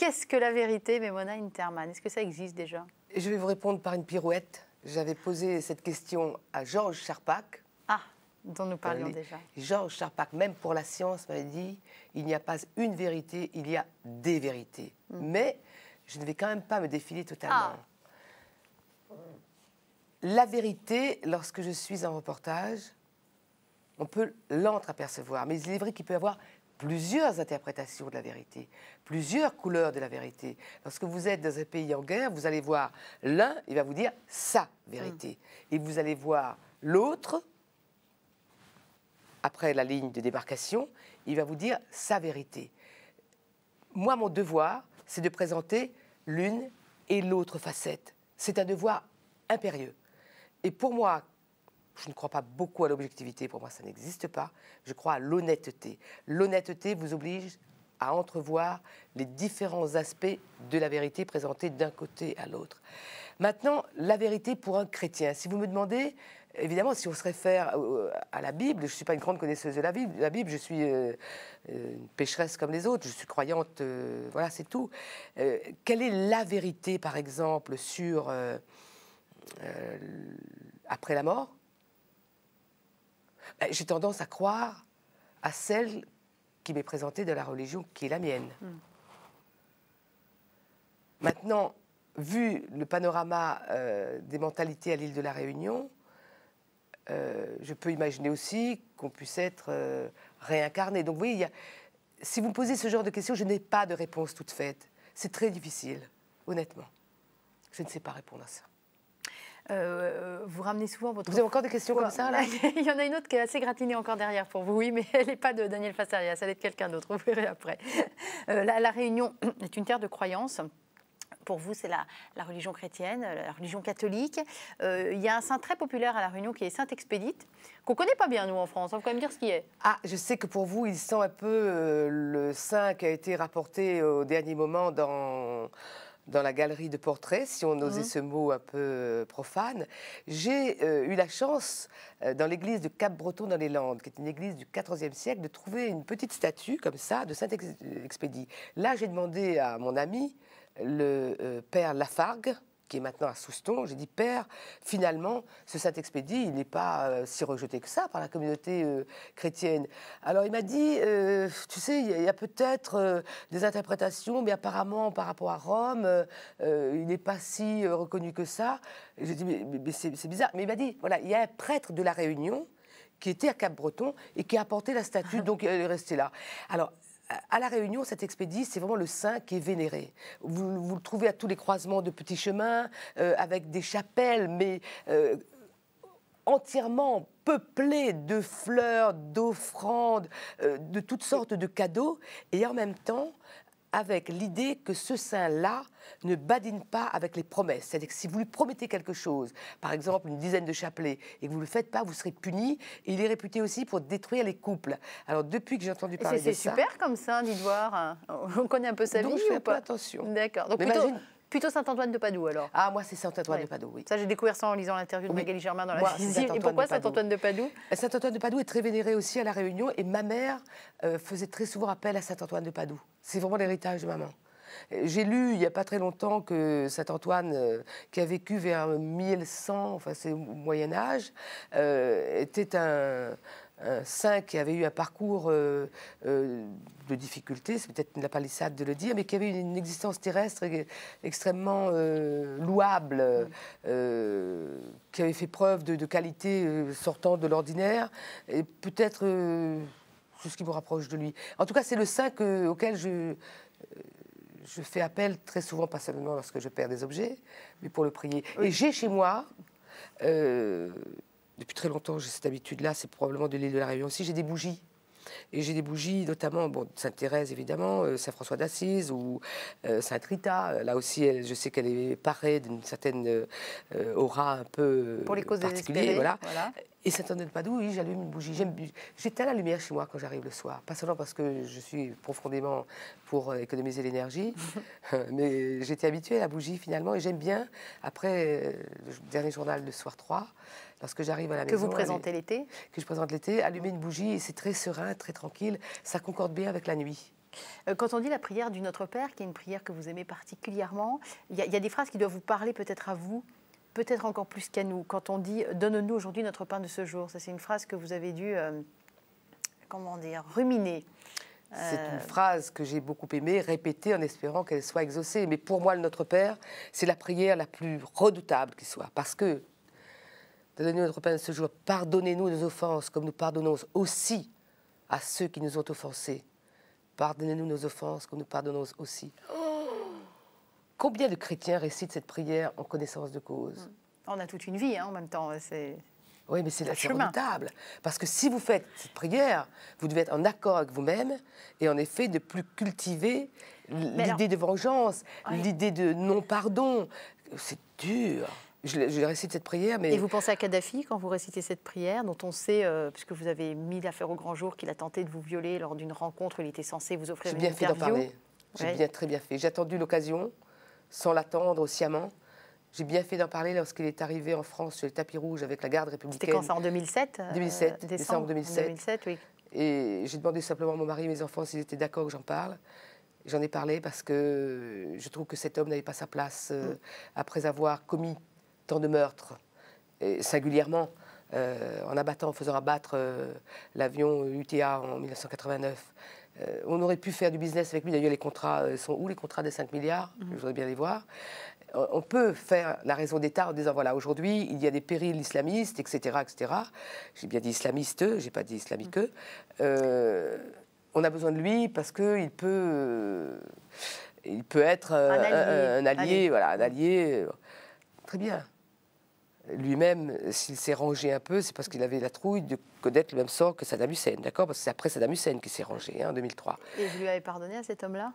Qu'est-ce que la vérité, Mémona Interman Est-ce que ça existe déjà Je vais vous répondre par une pirouette. J'avais posé cette question à Georges Charpak. Ah, dont nous parlions euh, déjà. Georges Charpak, même pour la science, m'avait dit il n'y a pas une vérité, il y a des vérités. Hmm. Mais je ne vais quand même pas me défiler totalement. Ah. La vérité, lorsque je suis en reportage, on peut l'entre-apercevoir. Mais il est vrai qu'il peut y avoir plusieurs interprétations de la vérité, plusieurs couleurs de la vérité. Lorsque vous êtes dans un pays en guerre, vous allez voir l'un, il va vous dire sa vérité. Hmm. Et vous allez voir l'autre, après la ligne de débarcation, il va vous dire sa vérité. Moi, mon devoir, c'est de présenter l'une et l'autre facette. C'est un devoir impérieux. Et pour moi, je ne crois pas beaucoup à l'objectivité, pour moi ça n'existe pas. Je crois à l'honnêteté. L'honnêteté vous oblige à entrevoir les différents aspects de la vérité présentés d'un côté à l'autre. Maintenant, la vérité pour un chrétien. Si vous me demandez, évidemment, si on se réfère euh, à la Bible, je ne suis pas une grande connaisseuse de la Bible, la Bible je suis euh, euh, une pécheresse comme les autres, je suis croyante, voilà, c'est tout. quelle est la vérité, par exemple, sur après la mort bah, j'ai tendance à croire à celle qui m'est présentée de la religion qui est la mienne. Hmm. Maintenant, vu le panorama euh, des mentalités à l'île de la Réunion, euh, je peux imaginer aussi qu'on puisse être euh, réincarné. Donc, vous voyez, si vous me posez ce genre de questions, je n'ai pas de réponse toute faite. C'est très difficile, honnêtement. Je ne sais pas répondre à ça. Euh, euh, vous ramenez souvent votre. Vous avez encore des questions comme ça là <laughs> Il y en a une autre qui est assez gratinée encore derrière pour vous, oui, mais <laughs> elle n'est pas de Daniel Fassaria, ça va de quelqu'un d'autre, vous verrez après. <laughs> Euh, la, Réunion <clears throat> est une terre de croyances pour vous, c'est la, religion chrétienne, la religion catholique. il y a un saint très populaire à La Réunion qui est Saint Expédite, qu'on ne connaît pas bien, nous, en France. On peut quand même dire ce qu'il est. Ah, je sais que pour vous, il sent un peu le saint qui a été rapporté au dernier moment dans dans la galerie de portraits, si on osait ce mot un peu euh, profane. J'ai euh, eu la chance, euh, dans l'église de Cap-Breton dans les Landes, qui est une église du XIVe siècle, de trouver une petite statue comme ça de Saint-Expédie. Là, j'ai demandé à mon ami, le père Lafargue, qui est maintenant à Souston, j'ai dit Père, finalement, ce Saint-Expédie, il n'est pas euh, si rejeté que ça par la communauté euh, chrétienne. Alors il m'a dit euh, Tu sais, il y a, peut-être des interprétations, mais apparemment, par rapport à Rome, il n'est pas si reconnu que ça. J'ai dit Mais, c'est bizarre. Mais il m'a dit Voilà, il y a un prêtre de la Réunion qui était à Cap-Breton et qui a apporté la statue, <laughs> donc elle est restée là. Alors, à La Réunion, cet expédit, c'est vraiment le saint qui est vénéré. Vous, le trouvez à tous les croisements de petits chemins, euh, avec des chapelles, mais euh, entièrement peuplées de fleurs, d'offrandes, euh, de toutes sortes de cadeaux, et en même temps avec l'idée que ce saint-là ne badine pas avec les promesses. C'est-à-dire que si vous lui promettez quelque chose, par exemple une dizaine de chapelets, et que vous ne le faites pas, vous serez puni. Il est réputé aussi pour détruire les couples. Alors depuis que j'ai entendu parler de ça... C'est super comme ça, d'Idoire. <laughs> On connaît un peu sa donc, je fais pas, attention. D'accord. Donc Plutôt Saint-Antoine de Padoue alors Ah, moi c'est Saint-Antoine de Padoue, oui. Ça, j'ai découvert ça en lisant l'interview de Magali Germain dans la Physique. Et pourquoi Saint-Antoine de Padoue euh, Saint-Antoine de Padoue est très vénéré aussi à La Réunion et ma mère euh, faisait très souvent appel à Saint-Antoine de Padoue. C'est vraiment l'héritage de maman. Euh, j'ai lu il n'y a pas très longtemps que saint Antoine, qui a vécu vers 1100, enfin c'est au Moyen Âge, était un, saint euh, qui avait eu un parcours euh, euh, de difficultés, c'est peut-être la palissade de le dire, mais qui avait une existence terrestre extrêmement louable, qui avait fait preuve de, qualité sortant de l'ordinaire, et peut-être tout ce qui me rapproche de lui. En tout cas, c'est le saint auquel je je fais appel très souvent, pas seulement lorsque je perds des objets, mais pour le prier. Et j'ai chez moi depuis très longtemps, j'ai cette habitude-là, c'est probablement de l'île de la Réunion aussi, j'ai des bougies. Et j'ai des bougies, notamment bon, Sainte-Thérèse, évidemment, euh, Saint-François d'Assise ou euh, Sainte-Rita. Euh, là aussi, elle, je sais qu'elle est parée d'une certaine aura un peu Pour les causes particulière. Voilà. voilà. Et saint anne de Padoue, oui, j'allume une bougie. à la lumière chez moi quand j'arrive le soir. Pas seulement parce que je suis profondément pour euh, économiser l'énergie, <laughs> euh, mais j'étais habituée à la bougie finalement. Et j'aime bien, après euh, le dernier journal de soir 3, lorsque j'arrive à la maison... Que vous présentez l'été Que je présente l'été, allumer une bougie, et c'est très serein, très tranquille. Ça concorde bien avec la nuit. Quand on dit la prière du Notre Père, qui est une prière que vous aimez particulièrement, il y, a des phrases qui doivent vous parler peut-être à vous peut-être encore plus qu'à nous. Quand on dit Donne-nous aujourd'hui notre pain de ce jour, ça c'est une phrase que vous avez dû, euh, comment dire, ruminer. C'est une euh, phrase que j'ai beaucoup aimée, répétée en espérant qu'elle soit exaucée. Mais pour moi, le Notre Père, c'est la prière la plus redoutable qui soit. Parce que, donnez-nous notre pain de ce jour, pardonnez-nous nos offenses, comme nous pardonnons aussi à ceux qui nous ont offensés. Pardonnez-nous nos offenses, comme nous pardonnons aussi. Combien de chrétiens récitent cette prière en connaissance de cause hmm. On a toute une vie hein, en même temps. C'est... Oui, mais c'est la redoutable. Parce que si vous faites cette prière, vous devez être en accord avec vous-même et en effet de plus cultiver l'idée de vengeance, l'idée de non-pardon. C'est dur. Je, récite cette prière, mais... Et vous pensez à Kadhafi quand vous récitez cette prière, dont on sait, euh, puisque vous avez mis l'affaire au grand jour, qu'il a tenté de vous violer lors d'une rencontre où il était censé vous offrir une interview. J'ai bien fait d'en parler. J'ai bien, très bien fait. J'ai attendu l'occasion sans l'attendre, sciemment. J'ai bien fait d'en parler lorsqu'il est arrivé en France sur le tapis rouge avec la garde républicaine. C'était quand ça En 2007 2007, euh, décembre, 2007. oui. Et j'ai demandé simplement à mon mari et mes enfants s'ils étaient d'accord que j'en parle. J'en ai parlé parce que je trouve que cet homme n'avait pas sa place euh, mm. après avoir commis tant de meurtres, singulièrement euh, en abattant, en faisant abattre l'avion UTA en 1989 euh, on aurait pu faire du business avec lui. D'ailleurs, les contrats euh, sont où Les contrats des 5 milliards mm. Je voudrais bien les voir. Euh, on peut faire la raison d'État en disant voilà, aujourd'hui, il y a des périls islamistes, etc. etc. J'ai bien dit islamiste, j'ai pas dit islamique. Mm. on a besoin de lui parce qu'il peut, il peut être un allié. Voilà, un allié. Très bien lui-même, s'il s'est rangé un peu, c'est parce qu'il avait la trouille de connaître le même sort que Saddam Hussein, d'accord Parce que c'est après Saddam Hussein qui s'est rangé, hein, en 2003. Et vous lui avez pardonné à cet homme-là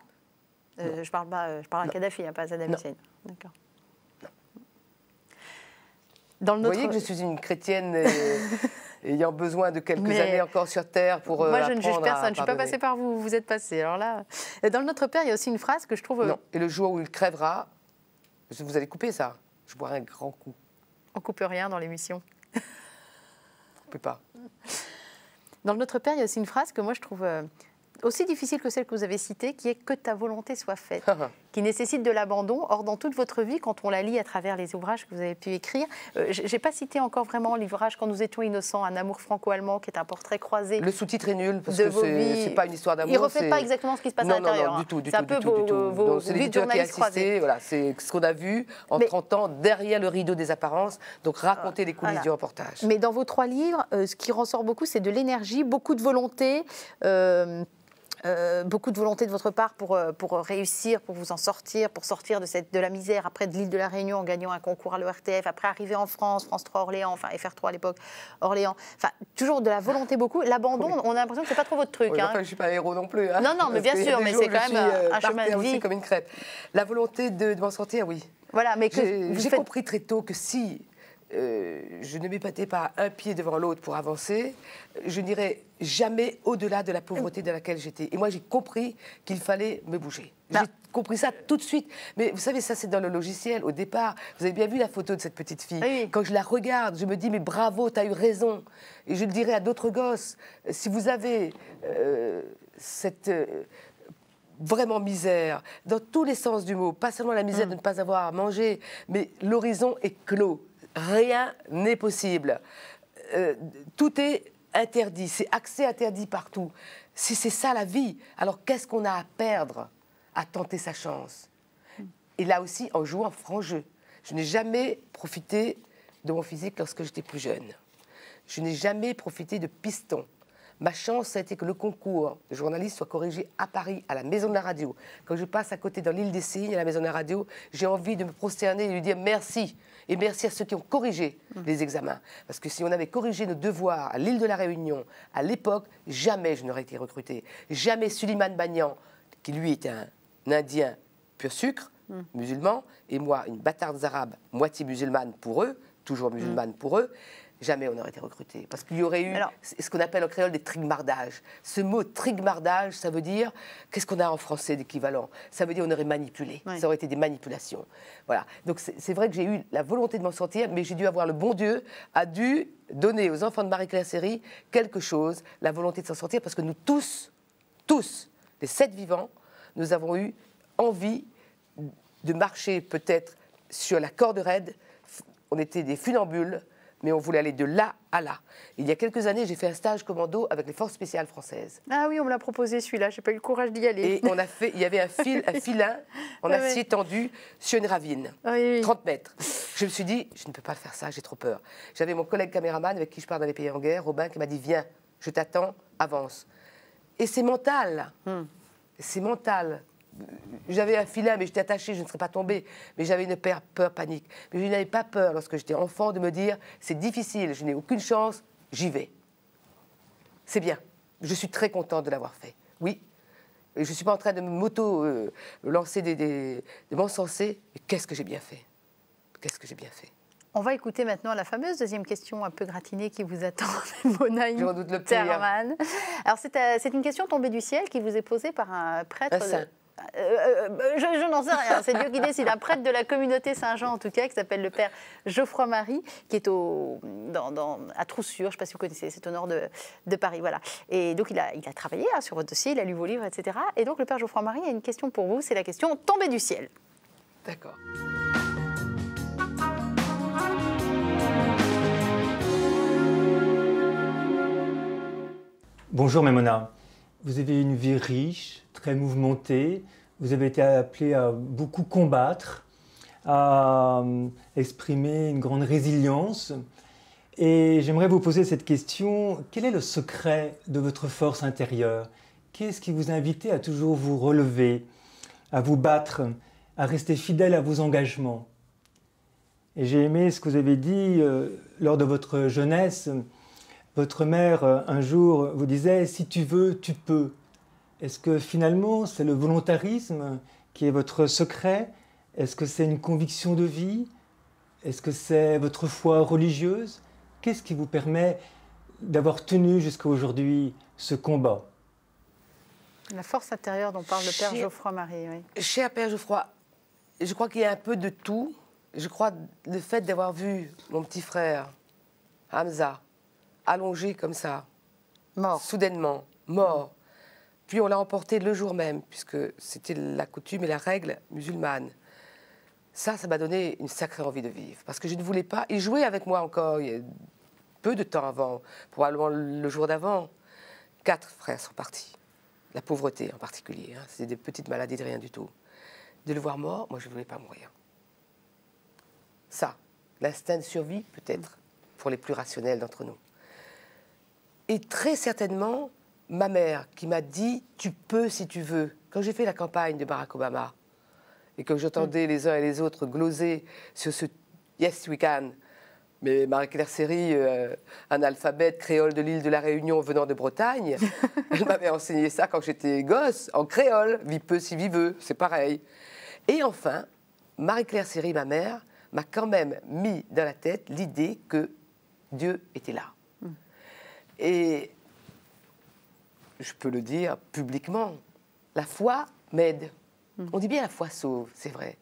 euh, Je parle, pas, euh, je parle à Kadhafi, hein, pas à Saddam Hussein. D'accord. Dans le Vous voyez que je suis une chrétienne euh, <laughs> ayant besoin de quelques années encore sur Terre pour. moi, je ne juge personne. Je ne suis pas passée par vous. Vous êtes passée. Alors là, dans Notre Père, il y a aussi une phrase que je trouve. Et le jour où il crèvera, vous allez couper ça. Je boirai un grand coup. On coupe rien dans l'émission. On peut pas. Dans Notre Père, il y a aussi une phrase que moi je trouve euh, aussi difficile que celle que vous avez citée, qui est que ta volonté soit faite. <laughs> qui nécessite de l'abandon. Or, dans toute votre vie, quand on la lit à travers les ouvrages que vous avez pu écrire, euh, je j'ai pas cité encore vraiment l'ouvrage Quand nous étions innocents, un amour franco-allemand, qui est un portrait croisé. Le sous-titre est nul parce que c'est pas une histoire d'amour. Il refait pas exactement ce qui se passe à l'intérieur. Non, hein. du tout, un peu vos, Voilà, c'est ce qu'on a vu en 30 ans derrière le rideau des apparences. Donc ah, raconter les coulisses du reportage. Mais dans vos trois livres, euh, ce qui ressort beaucoup, c'est de l'énergie, beaucoup de volonté. Euh, euh, beaucoup de volonté de votre part pour, euh, pour réussir, pour vous en sortir, pour sortir de, cette, de la misère après de l'île de la Réunion en gagnant un concours à l'ORTF, après arriver en France, France 3 Orléans, enfin FR3 à l'époque, Orléans. Enfin, toujours de la volonté beaucoup. L'abandon, on a l'impression que c'est pas trop votre truc. Je hein. je suis pas héros non plus. Hein. non, non, mais bien sûr, mais c'est quand même euh, un, chemin de vie. comme une crêpe. La volonté de, m'en sortir, oui. Voilà, mais j'ai compris très tôt que si euh, je ne m'épatais pas un pied devant l'autre pour avancer. Je n'irai jamais au-delà de la pauvreté dans laquelle j'étais. Et moi, j'ai compris qu'il fallait me bouger. Bah. J'ai compris ça tout de suite. Mais vous savez, ça, c'est dans le logiciel. Au départ, vous avez bien vu la photo de cette petite fille. Quand je la regarde, je me dis, mais bravo, t'as eu raison. Et je le dirai à d'autres gosses, si vous avez euh, cette... Euh, vraiment misère, dans tous les sens du mot, pas seulement la misère mm. de ne pas avoir à manger, mais l'horizon est clos rien n'est possible. Euh, tout est interdit, c'est accès interdit partout. Si c'est ça la vie, alors qu'est-ce qu'on a à perdre à tenter sa chance Et là aussi, en jouant franc jeu. Je n'ai jamais profité de mon physique lorsque j'étais plus jeune. Je n'ai jamais profité de piston. Ma chance, ça a été que le concours de journaliste soit corrigé à Paris, à la Maison de la Radio. Quand je passe à côté dans l'île des Signes, à la Maison de la Radio, j'ai envie de me prosterner et de lui dire merci. Et merci à ceux qui ont corrigé les examens. Parce que si on avait corrigé nos devoirs à l'île de la Réunion, à l'époque, jamais je n'aurais été recruté. Jamais Suliman Bagnan, qui lui était un, Indien pur sucre, musulman, et moi, une bâtarde arabe, moitié musulmane pour eux, toujours musulmane pour eux, jamais on n'aurait été recruté. Parce qu'il y aurait eu ce qu'on appelle en créole des trigmardages. Ce mot trigmardage, ça veut dire, qu'est-ce qu'on a en français d'équivalent Ça veut dire on aurait manipulé. Ça aurait été des manipulations. Voilà. Donc c'est vrai que j'ai eu la volonté de m'en sortir, mais j'ai dû avoir le bon Dieu, a dû donner aux enfants de Marie-Claire Séry quelque chose, la volonté de s'en sortir, parce que nous tous, tous, les sept vivants, nous avons eu envie de marcher peut-être sur la corde raide. On était des funambules mais on voulait aller de là à là. Il y a quelques années, j'ai fait un stage commando avec les forces spéciales françaises. Ah oui, on me l'a proposé celui-là, j'ai pas eu le courage d'y aller. Et <laughs> on a fait, il y avait un fil, un filin en acier ah tendu sur une ravine, 30 ah mètres. Je me suis dit, je ne peux pas faire ça, j'ai trop peur. J'avais mon collègue caméraman avec qui je pars dans les pays en guerre, Robin, qui m'a dit, viens, je t'attends, avance. Et c'est mental. Hmm. C'est mental j'avais un filet, mais j'étais attachée, je ne serais pas tombée. Mais j'avais une peur, peur, panique. Mais je n'avais pas peur lorsque j'étais enfant de me dire c'est difficile, je n'ai aucune chance, j'y vais. C'est bien. Je suis très contente de l'avoir fait. Oui. Je ne suis pas en train de m'auto-lancer euh, des, des, de m'encenser. qu'est-ce que j'ai bien fait Qu'est-ce que j'ai bien fait on va écouter maintenant la fameuse deuxième question un peu gratinée qui vous attend, <laughs> doute Terman. Alors, euh, c'est une question tombée du ciel qui vous est posée par un prêtre. Euh, euh, euh, je, n'en sais rien, c'est Dieu qui décide. Un prêtre de la communauté Saint-Jean, en tout cas, qui s'appelle le père Geoffroy-Marie, qui est au, à Troussure, je ne sais pas si vous connaissez, c'est au nord de, Paris. Voilà. Et donc, il a, il a travaillé hein, sur votre dossier, il a lu vos livres, etc. Et donc, le père Geoffroy-Marie a une question pour vous, c'est la question tombée du ciel. D'accord. Bonjour Mémona. Vous avez une vie riche, très mouvementée. Vous avez été appelé à beaucoup combattre, à euh, exprimer une grande résilience. Et j'aimerais vous poser cette question. Quel est le secret de votre force intérieure Qu'est-ce qui vous a à toujours vous relever, à vous battre, à rester fidèle à vos engagements Et j'ai aimé ce que vous avez dit euh, lors de votre jeunesse. Votre mère, euh, un jour, euh, vous disait ⁇ si tu veux, tu peux ⁇ Est-ce que finalement, c'est le volontarisme qui est votre secret Est-ce que c'est une conviction de vie Est-ce que c'est votre foi religieuse Qu'est-ce qui vous permet d'avoir tenu jusqu'à aujourd'hui ce combat La force intérieure dont parle le Père Geoffroy Marie. Cher Père Geoffroy, je crois qu'il y a un peu de tout. Je crois le fait d'avoir vu mon petit frère, Hamza, allongé comme ça, mort. soudainement, mort. Puis on l'a emporté le jour même, puisque c'était la coutume et la règle musulmane. Ça, ça m'a donné une sacrée envie de vivre, parce que je ne voulais pas. Il jouait avec moi encore il y a peu de temps avant, probablement le jour d'avant. Quatre frères sont partis, la pauvreté en particulier. Hein. C'était des petites maladies de rien du tout. De le voir mort, moi je ne voulais pas mourir. Ça, l'instinct de survie peut-être, pour les plus rationnels d'entre nous et très certainement ma mère qui m'a dit tu peux si tu veux. Quand j'ai fait la campagne de Barack Obama et que j'entendais mm. les uns et les autres gloser sur ce Yes We Can, mais Marie-Claire Séry, euh, un alphabète créole de l'île de la Réunion venant de Bretagne, <laughs> elle m'avait enseigné ça quand j'étais gosse, en créole, vie peu si viveux, c'est pareil. Et enfin, Marie-Claire Séry, ma mère, m'a quand même mis dans la tête l'idée que Dieu était là. Et je peux le dire publiquement, la foi m'aide. Mhm. On dit bien la foi sauve, c'est vrai.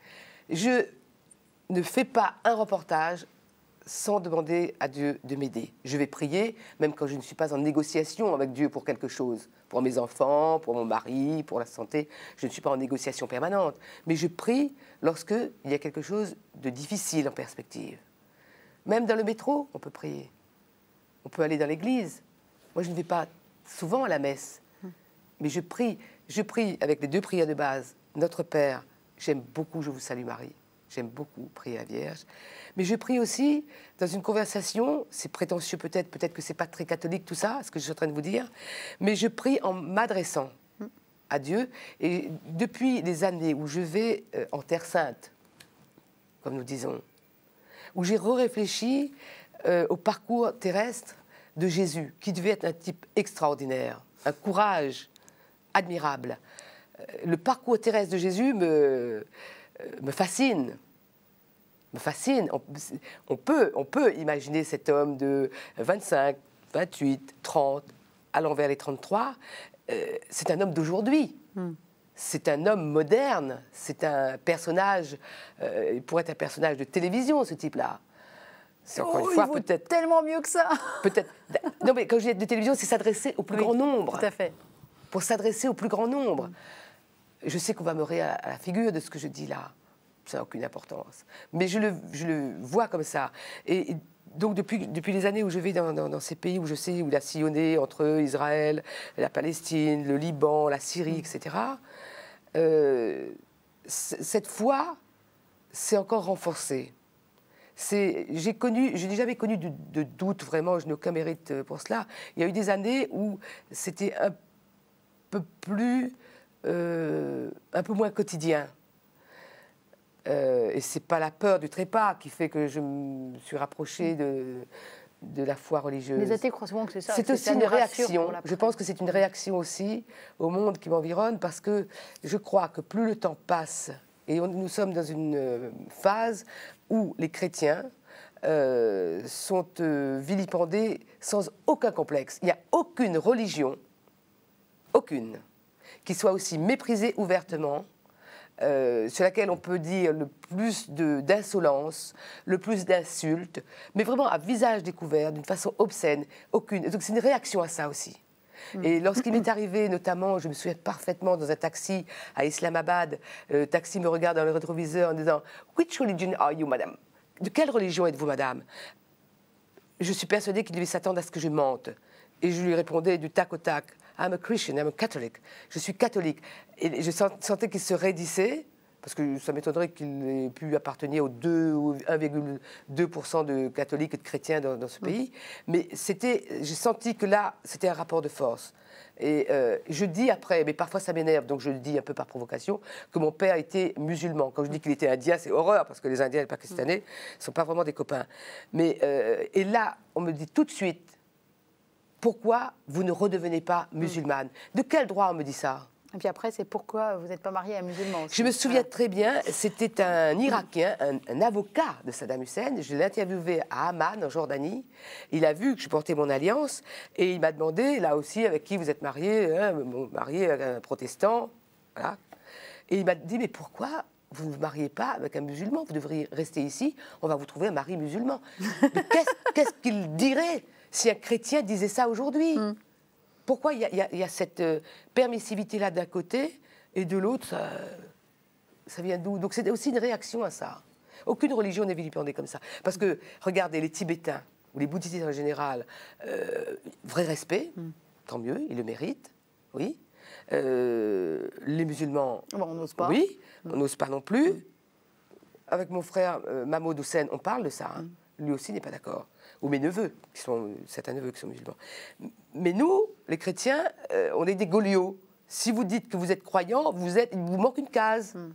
Je ne fais pas un reportage sans demander à Dieu de m'aider. Je vais prier, même quand je ne suis pas en négociation avec Dieu pour quelque chose, pour mes enfants, pour mon mari, pour la santé. Je ne suis pas en négociation permanente, mais je prie lorsque il y a quelque chose de difficile en perspective. Même dans le métro, on peut prier. On peut aller dans l'église. Moi, je ne vais pas souvent à la messe, hum. mais je prie. Je prie avec les deux prières de base. Notre Père, j'aime beaucoup, je vous salue Marie. J'aime beaucoup prier la Vierge. Mais je prie aussi dans une conversation, c'est prétentieux peut-être, peut-être que c'est pas très catholique tout ça, ce que je suis en train de vous dire, mais je prie en m'adressant hum. à Dieu. Et depuis les années où je vais euh, en Terre Sainte, comme nous disons, où j'ai réfléchi euh, au parcours terrestre de Jésus, qui devait être un type extraordinaire, un courage admirable. Euh, le parcours terrestre de Jésus me, euh, me fascine. Me fascine. On, peut, on peut imaginer cet homme de 25, 28, 30, allant vers les 33. Euh, c'est un homme d'aujourd'hui. Hmm. C'est un homme moderne, c'est un personnage, il pourrait être un personnage de télévision, ce type-là. C'est encore oh, une fois peut-être tellement mieux que ça. Peut-être. Non, mais quand je dis de télévision, c'est s'adresser au plus grand nombre. Tout à fait. Pour s'adresser au plus grand nombre. Je sais qu'on va me rire à la figure de ce que je dis là. Ça n'a aucune importance. Mais je le, je le vois comme ça. Et, donc depuis, depuis les années où je vais dans, ces pays où je sais, où il a sillonné entre Israël, la Palestine, le Liban, la Syrie, etc., euh, cette foi s'est encore renforcée j'ai connu, je n'ai jamais connu de, doute vraiment, je n'ai aucun mérite euh, pour cela. Il y a eu des années où c'était un peu plus, euh, un peu moins quotidien. Euh, et c'est pas la peur du trépas qui fait que je me suis rapprochée de, de la foi religieuse. Les athées croient que c'est ça. C'est aussi une réaction. Je pense que c'est une réaction aussi au monde qui m'environne parce que je crois que plus le temps passe, et nous sommes dans une euh, phase où les chrétiens euh, sont euh, vilipendés sans aucun complexe. Il n'y a aucune religion, aucune, qui soit aussi méprisée ouvertement. Euh, sur laquelle on peut dire le plus d'insolence, le plus d'insultes, mais vraiment à visage découvert, d'une façon obscène, aucune. donc c'est une réaction à ça aussi. Mm. Et lorsqu'il m'est arrivé, notamment, je me souviens parfaitement dans un taxi à Islamabad, le taxi me regarde dans le rétroviseur en disant Which religion are you, madame De quelle religion êtes-vous, madame Je suis persuadée qu'il devait s'attendre à ce que je mente. Et je lui répondais du tac au tac I'm a Christian, I'm a Catholic. Je suis catholique. Et je sentais qu'il se raidissait parce que ça m'étonnerait qu'il ait pu appartenir aux 1,2% de catholiques et de chrétiens dans, ce mm. pays. Mais c'était, j'ai senti que là, c'était un rapport de force. Et euh, je dis après, mais parfois ça m'énerve, donc je le dis un peu par provocation, que mon père était musulman. Quand je dis mm. qu'il était indien, c'est horreur, parce que les Indiens et les Pakistanais ne mm. sont pas vraiment des copains. Mais, euh, et là, on me dit tout de suite, pourquoi vous ne redevenez pas musulmane De quel droit on me dit ça et puis après, c'est pourquoi vous n'êtes pas marié à un musulman Je me souviens très bien, c'était un Irakien, un, avocat de Saddam Hussein. Je l'ai interviewé à Amman, en Jordanie. Il a vu que je portais mon alliance et il m'a demandé, là aussi, avec qui vous êtes marié hein, Marié avec un protestant. Et il m'a dit, mais pourquoi vous ne vous mariez pas avec un musulman, vous devriez rester ici, on va vous trouver un mari musulman. qu'est-ce, qu'il dirait si un chrétien disait ça aujourd'hui hum pourquoi il y, a cette euh, permissivité-là d'un côté et de l'autre, ça, vient d'où Donc c'est aussi une réaction à ça. Aucune religion n'est vilipendée comme ça. Parce que, regardez, les Tibétains, ou les bouddhistes en général, euh, vrai respect, hmm. tant mieux, ils le méritent, oui. Euh, les musulmans. Ah bah, on n'ose pas. Oui, hmm. on n'ose pas non plus. Hmm. Avec mon frère Mahmoud Hussein, on parle de ça. Hein. Lui aussi n'est pas d'accord. Ou mes neveux, qui sont certains neveux qui sont musulmans. Mais nous, les chrétiens, euh, on est des Goliots. Si vous dites que vous êtes croyant, vous êtes, il vous manque une case. Hmm.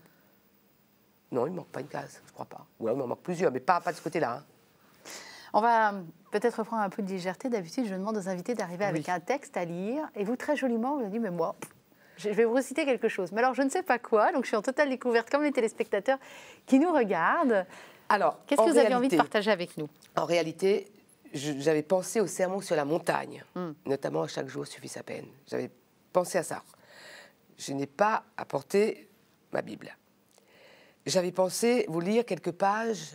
Non, il ne manque pas une case, je ne crois pas. Oui, il en manque plusieurs, mais pas, pas de ce côté-là. Hein. On va hum, peut-être prendre un peu de légèreté. D'habitude, je demande aux invités d'arriver avec un texte à lire. Et vous, très joliment, vous avez dit, mais moi, je vais vous reciter quelque chose. Mais alors, je ne sais pas quoi, donc je suis en totale découverte, comme les téléspectateurs qui nous regardent. Alors, qu'est-ce que vous avez envie de partager avec nous En réalité, j'avais pensé au sermon sur la montagne, hmm. notamment à chaque jour suffit sa peine. J'avais pensé à ça. Je n'ai pas apporté ma Bible. J'avais pensé vous lire quelques pages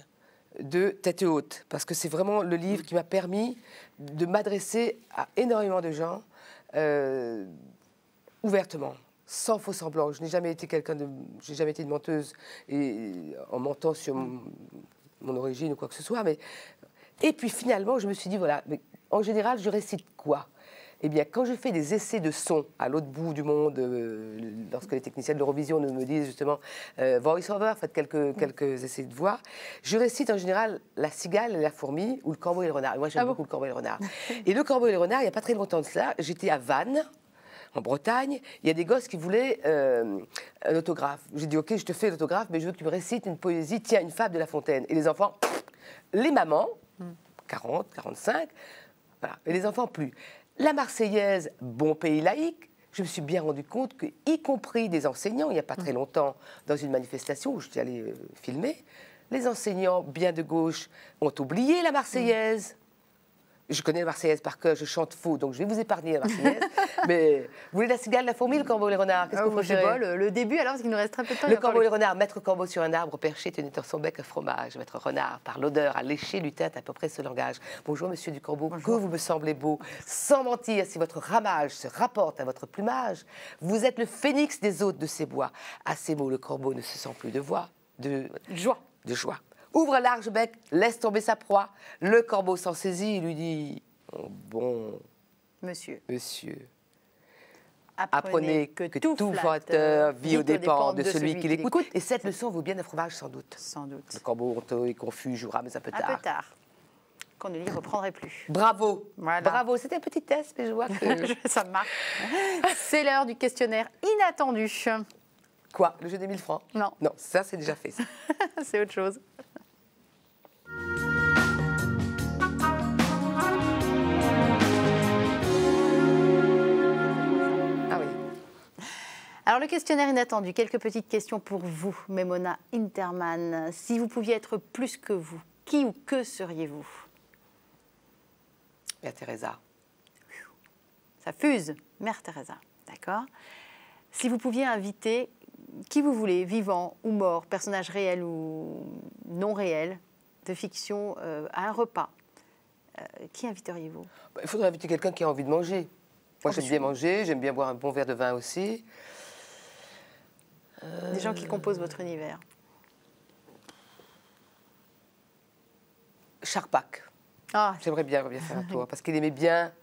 de Tête haute, parce que c'est vraiment le livre hmm. qui m'a permis de m'adresser à énormément de gens euh, ouvertement, sans faux semblant. Je n'ai jamais été quelqu'un de, j'ai jamais été menteuse et euh, en mentant sur hmm. mon, mon origine ou quoi que ce soit, mais et puis finalement, je me suis dit, voilà, en général, je récite quoi eh bien, quand je fais des essais de son à l'autre bout du monde, euh, lorsque les techniciens de l'Eurovision me disent justement euh, voice-over, faites quelques, quelques essais de voix, je récite en général la cigale, et la fourmi ou le corbeau et le renard. moi, j'aime ah beaucoup le corbeau et le renard. <laughs> et le corbeau et le renard, il n'y a pas très longtemps de cela, j'étais à Vannes, en Bretagne, il y a des gosses qui voulaient euh, un autographe. J'ai dit, OK, je te fais l'autographe, mais je veux que tu me récites une poésie, tiens, une fable de La Fontaine. Et les enfants, les mamans, 40, 45. Voilà. Et les enfants, plus. La Marseillaise, bon pays laïque, je me suis bien rendu compte que, y compris des enseignants, il n'y a pas très mm. longtemps, dans une manifestation où je suis allée euh, filmer, les enseignants bien de gauche ont oublié la Marseillaise je connais la Marseillaise par cœur, je chante faux, donc je vais vous épargner la Marseillaise. <laughs> mais vous voulez la cigale, la fourmi, le corbeau et les renards Qu'est-ce ah, le, début alors, parce qu'il nous reste très peu de temps. Le corbeau et les renards, mettre corbeau sur un arbre perché, tenait son bec un fromage. Mettre renard, par l'odeur, à lécher lui tête, à peu près ce langage. Bonjour, monsieur du corbeau, que vous me semblez beau. Sans mentir, si votre ramage se rapporte à votre plumage, vous êtes le phénix des hôtes de ces bois. À ces mots, le corbeau ne se sent plus de voix, de joie. De joie ouvre large bec, laisse tomber sa proie. Le corbeau s'en saisit et lui dit oh, Bon. Monsieur. Monsieur. Apprenez, que, tout, votre flatteur vit aux de, celui, qui l'écoute. Et cette leçon vaut bien un fromage, sans doute. Sans doute. Le corbeau honteux et confus jouera, mais ça peut tard. Un peu tard. Qu'on ne l'y reprendrait plus. Bravo. Bravo. C'était un petit test, mais je vois que. <laughs> Ça marque. C'est l'heure du questionnaire inattendu. Quoi Le jeu des 1000 francs Non. Non, ça, c'est déjà fait. <laughs> c'est autre chose. Ah Alors le questionnaire inattendu, quelques petites questions pour vous, Memona Interman. Si vous pouviez être plus que vous, qui ou que seriez-vous Mère Teresa. Ça fuse, Mère Teresa, d'accord Si vous pouviez inviter qui vous voulez, vivant ou mort, personnage réel ou non réel, de fiction euh, à un repas, euh, qui inviteriez-vous bah, Il faudrait inviter quelqu'un qui a envie de manger. Moi, j'aime bien manger, j'aime bien boire un bon verre de vin aussi. Euh, Des gens qui composent votre univers. Charpak. Ah. J'aimerais bien revenir faire un tour, <laughs> parce qu'il aimait bien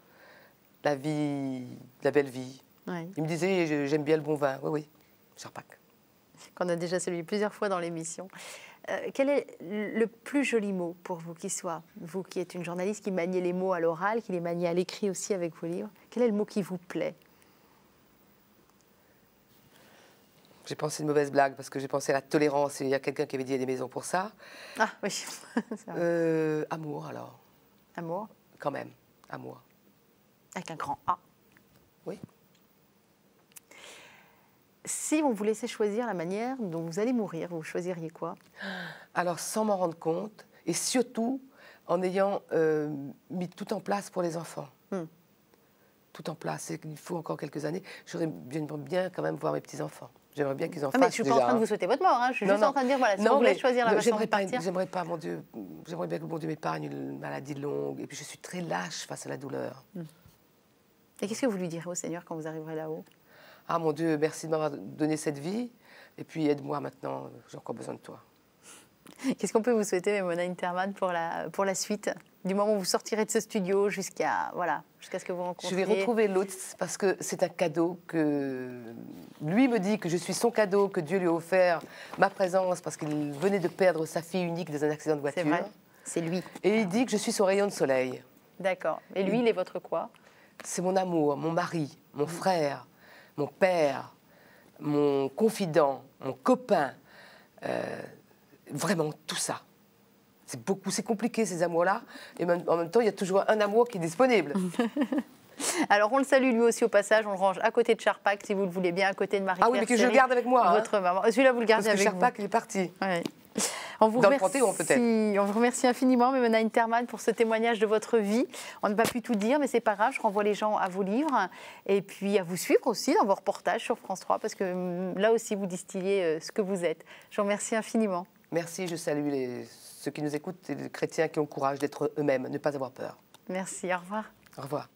la vie, la belle vie. Il me disait, j'aime bien le bon vin. Oui, oui, Charpak. Qu'on a déjà celui plusieurs fois dans l'émission. Euh, quel est le plus joli mot pour vous qui soit Vous qui êtes une journaliste qui maniez les mots à l'oral, qui les maniez à l'écrit aussi avec vos livres, quel est le mot qui vous plaît J'ai pensé une mauvaise blague parce que j'ai pensé à la tolérance. Il y a quelqu'un qui avait dit il y a des maisons pour ça. Ah oui, <laughs> euh, Amour alors. Amour Quand même, amour. Avec un grand A. Oui. Si on vous laissait choisir la manière dont vous allez mourir, vous choisiriez quoi Alors, sans m'en rendre compte, et surtout en ayant euh, mis tout en place pour les enfants. Hmm. Tout en place. Il faut encore quelques années. J'aimerais bien, bien quand même voir mes petits-enfants. J'aimerais bien qu'ils en ah, fassent. Mais je suis pas en train de vous souhaiter votre mort. Hein. Je suis juste en train de dire voilà, si non, vous choisir la manière de partir. J'aimerais pas, mon j'aimerais bien que mon Dieu m'épargne une maladie longue. Et puis je suis très lâche face à la douleur. Hmm. Et qu'est-ce que vous lui direz au Seigneur quand vous arriverez là-haut ah mon Dieu, merci de m'avoir donné cette vie. Et puis aide-moi maintenant, j'ai encore besoin de toi. Qu'est-ce qu'on peut vous souhaiter, Mona Interman, pour la, pour la suite Du moment où vous sortirez de ce studio jusqu'à voilà, jusqu'à ce que vous rencontriez. Je vais retrouver l'autre parce que c'est un cadeau que. Lui me dit que je suis son cadeau, que Dieu lui a offert ma présence parce qu'il venait de perdre sa fille unique dans un accident de voiture. C'est lui. Et il dit que je suis son rayon de soleil. D'accord. Et lui, il est votre quoi C'est mon amour, mon mari, mon frère, mon père, mon confident, mon copain, euh, vraiment tout ça. C'est beaucoup, c'est compliqué ces amours-là. Et en même temps, il y a toujours un amour qui est disponible. <laughs> Alors, on le salue lui aussi au passage. On le range à côté de Charpak, si vous le voulez bien, à côté de Marie. Ah oui, mais que je garde avec moi. Hein. Votre maman. Celui-là, vous le gardez Parce que avec Charpak, il est parti. Ouais. On vous, remercie, on vous remercie infiniment, Mme Interman, pour ce témoignage de votre vie. On n'a pas pu tout dire, mais c'est pas grave. Je renvoie les gens à vos livres et puis à vous suivre aussi dans vos reportages sur France 3, parce que hum, là aussi, vous distillez euh, ce que vous êtes. Je vous remercie infiniment. Merci, je salue ceux qui nous écoutent, les chrétiens qui ont le courage d'être eux-mêmes, ne pas avoir peur. Merci, au revoir. Au revoir.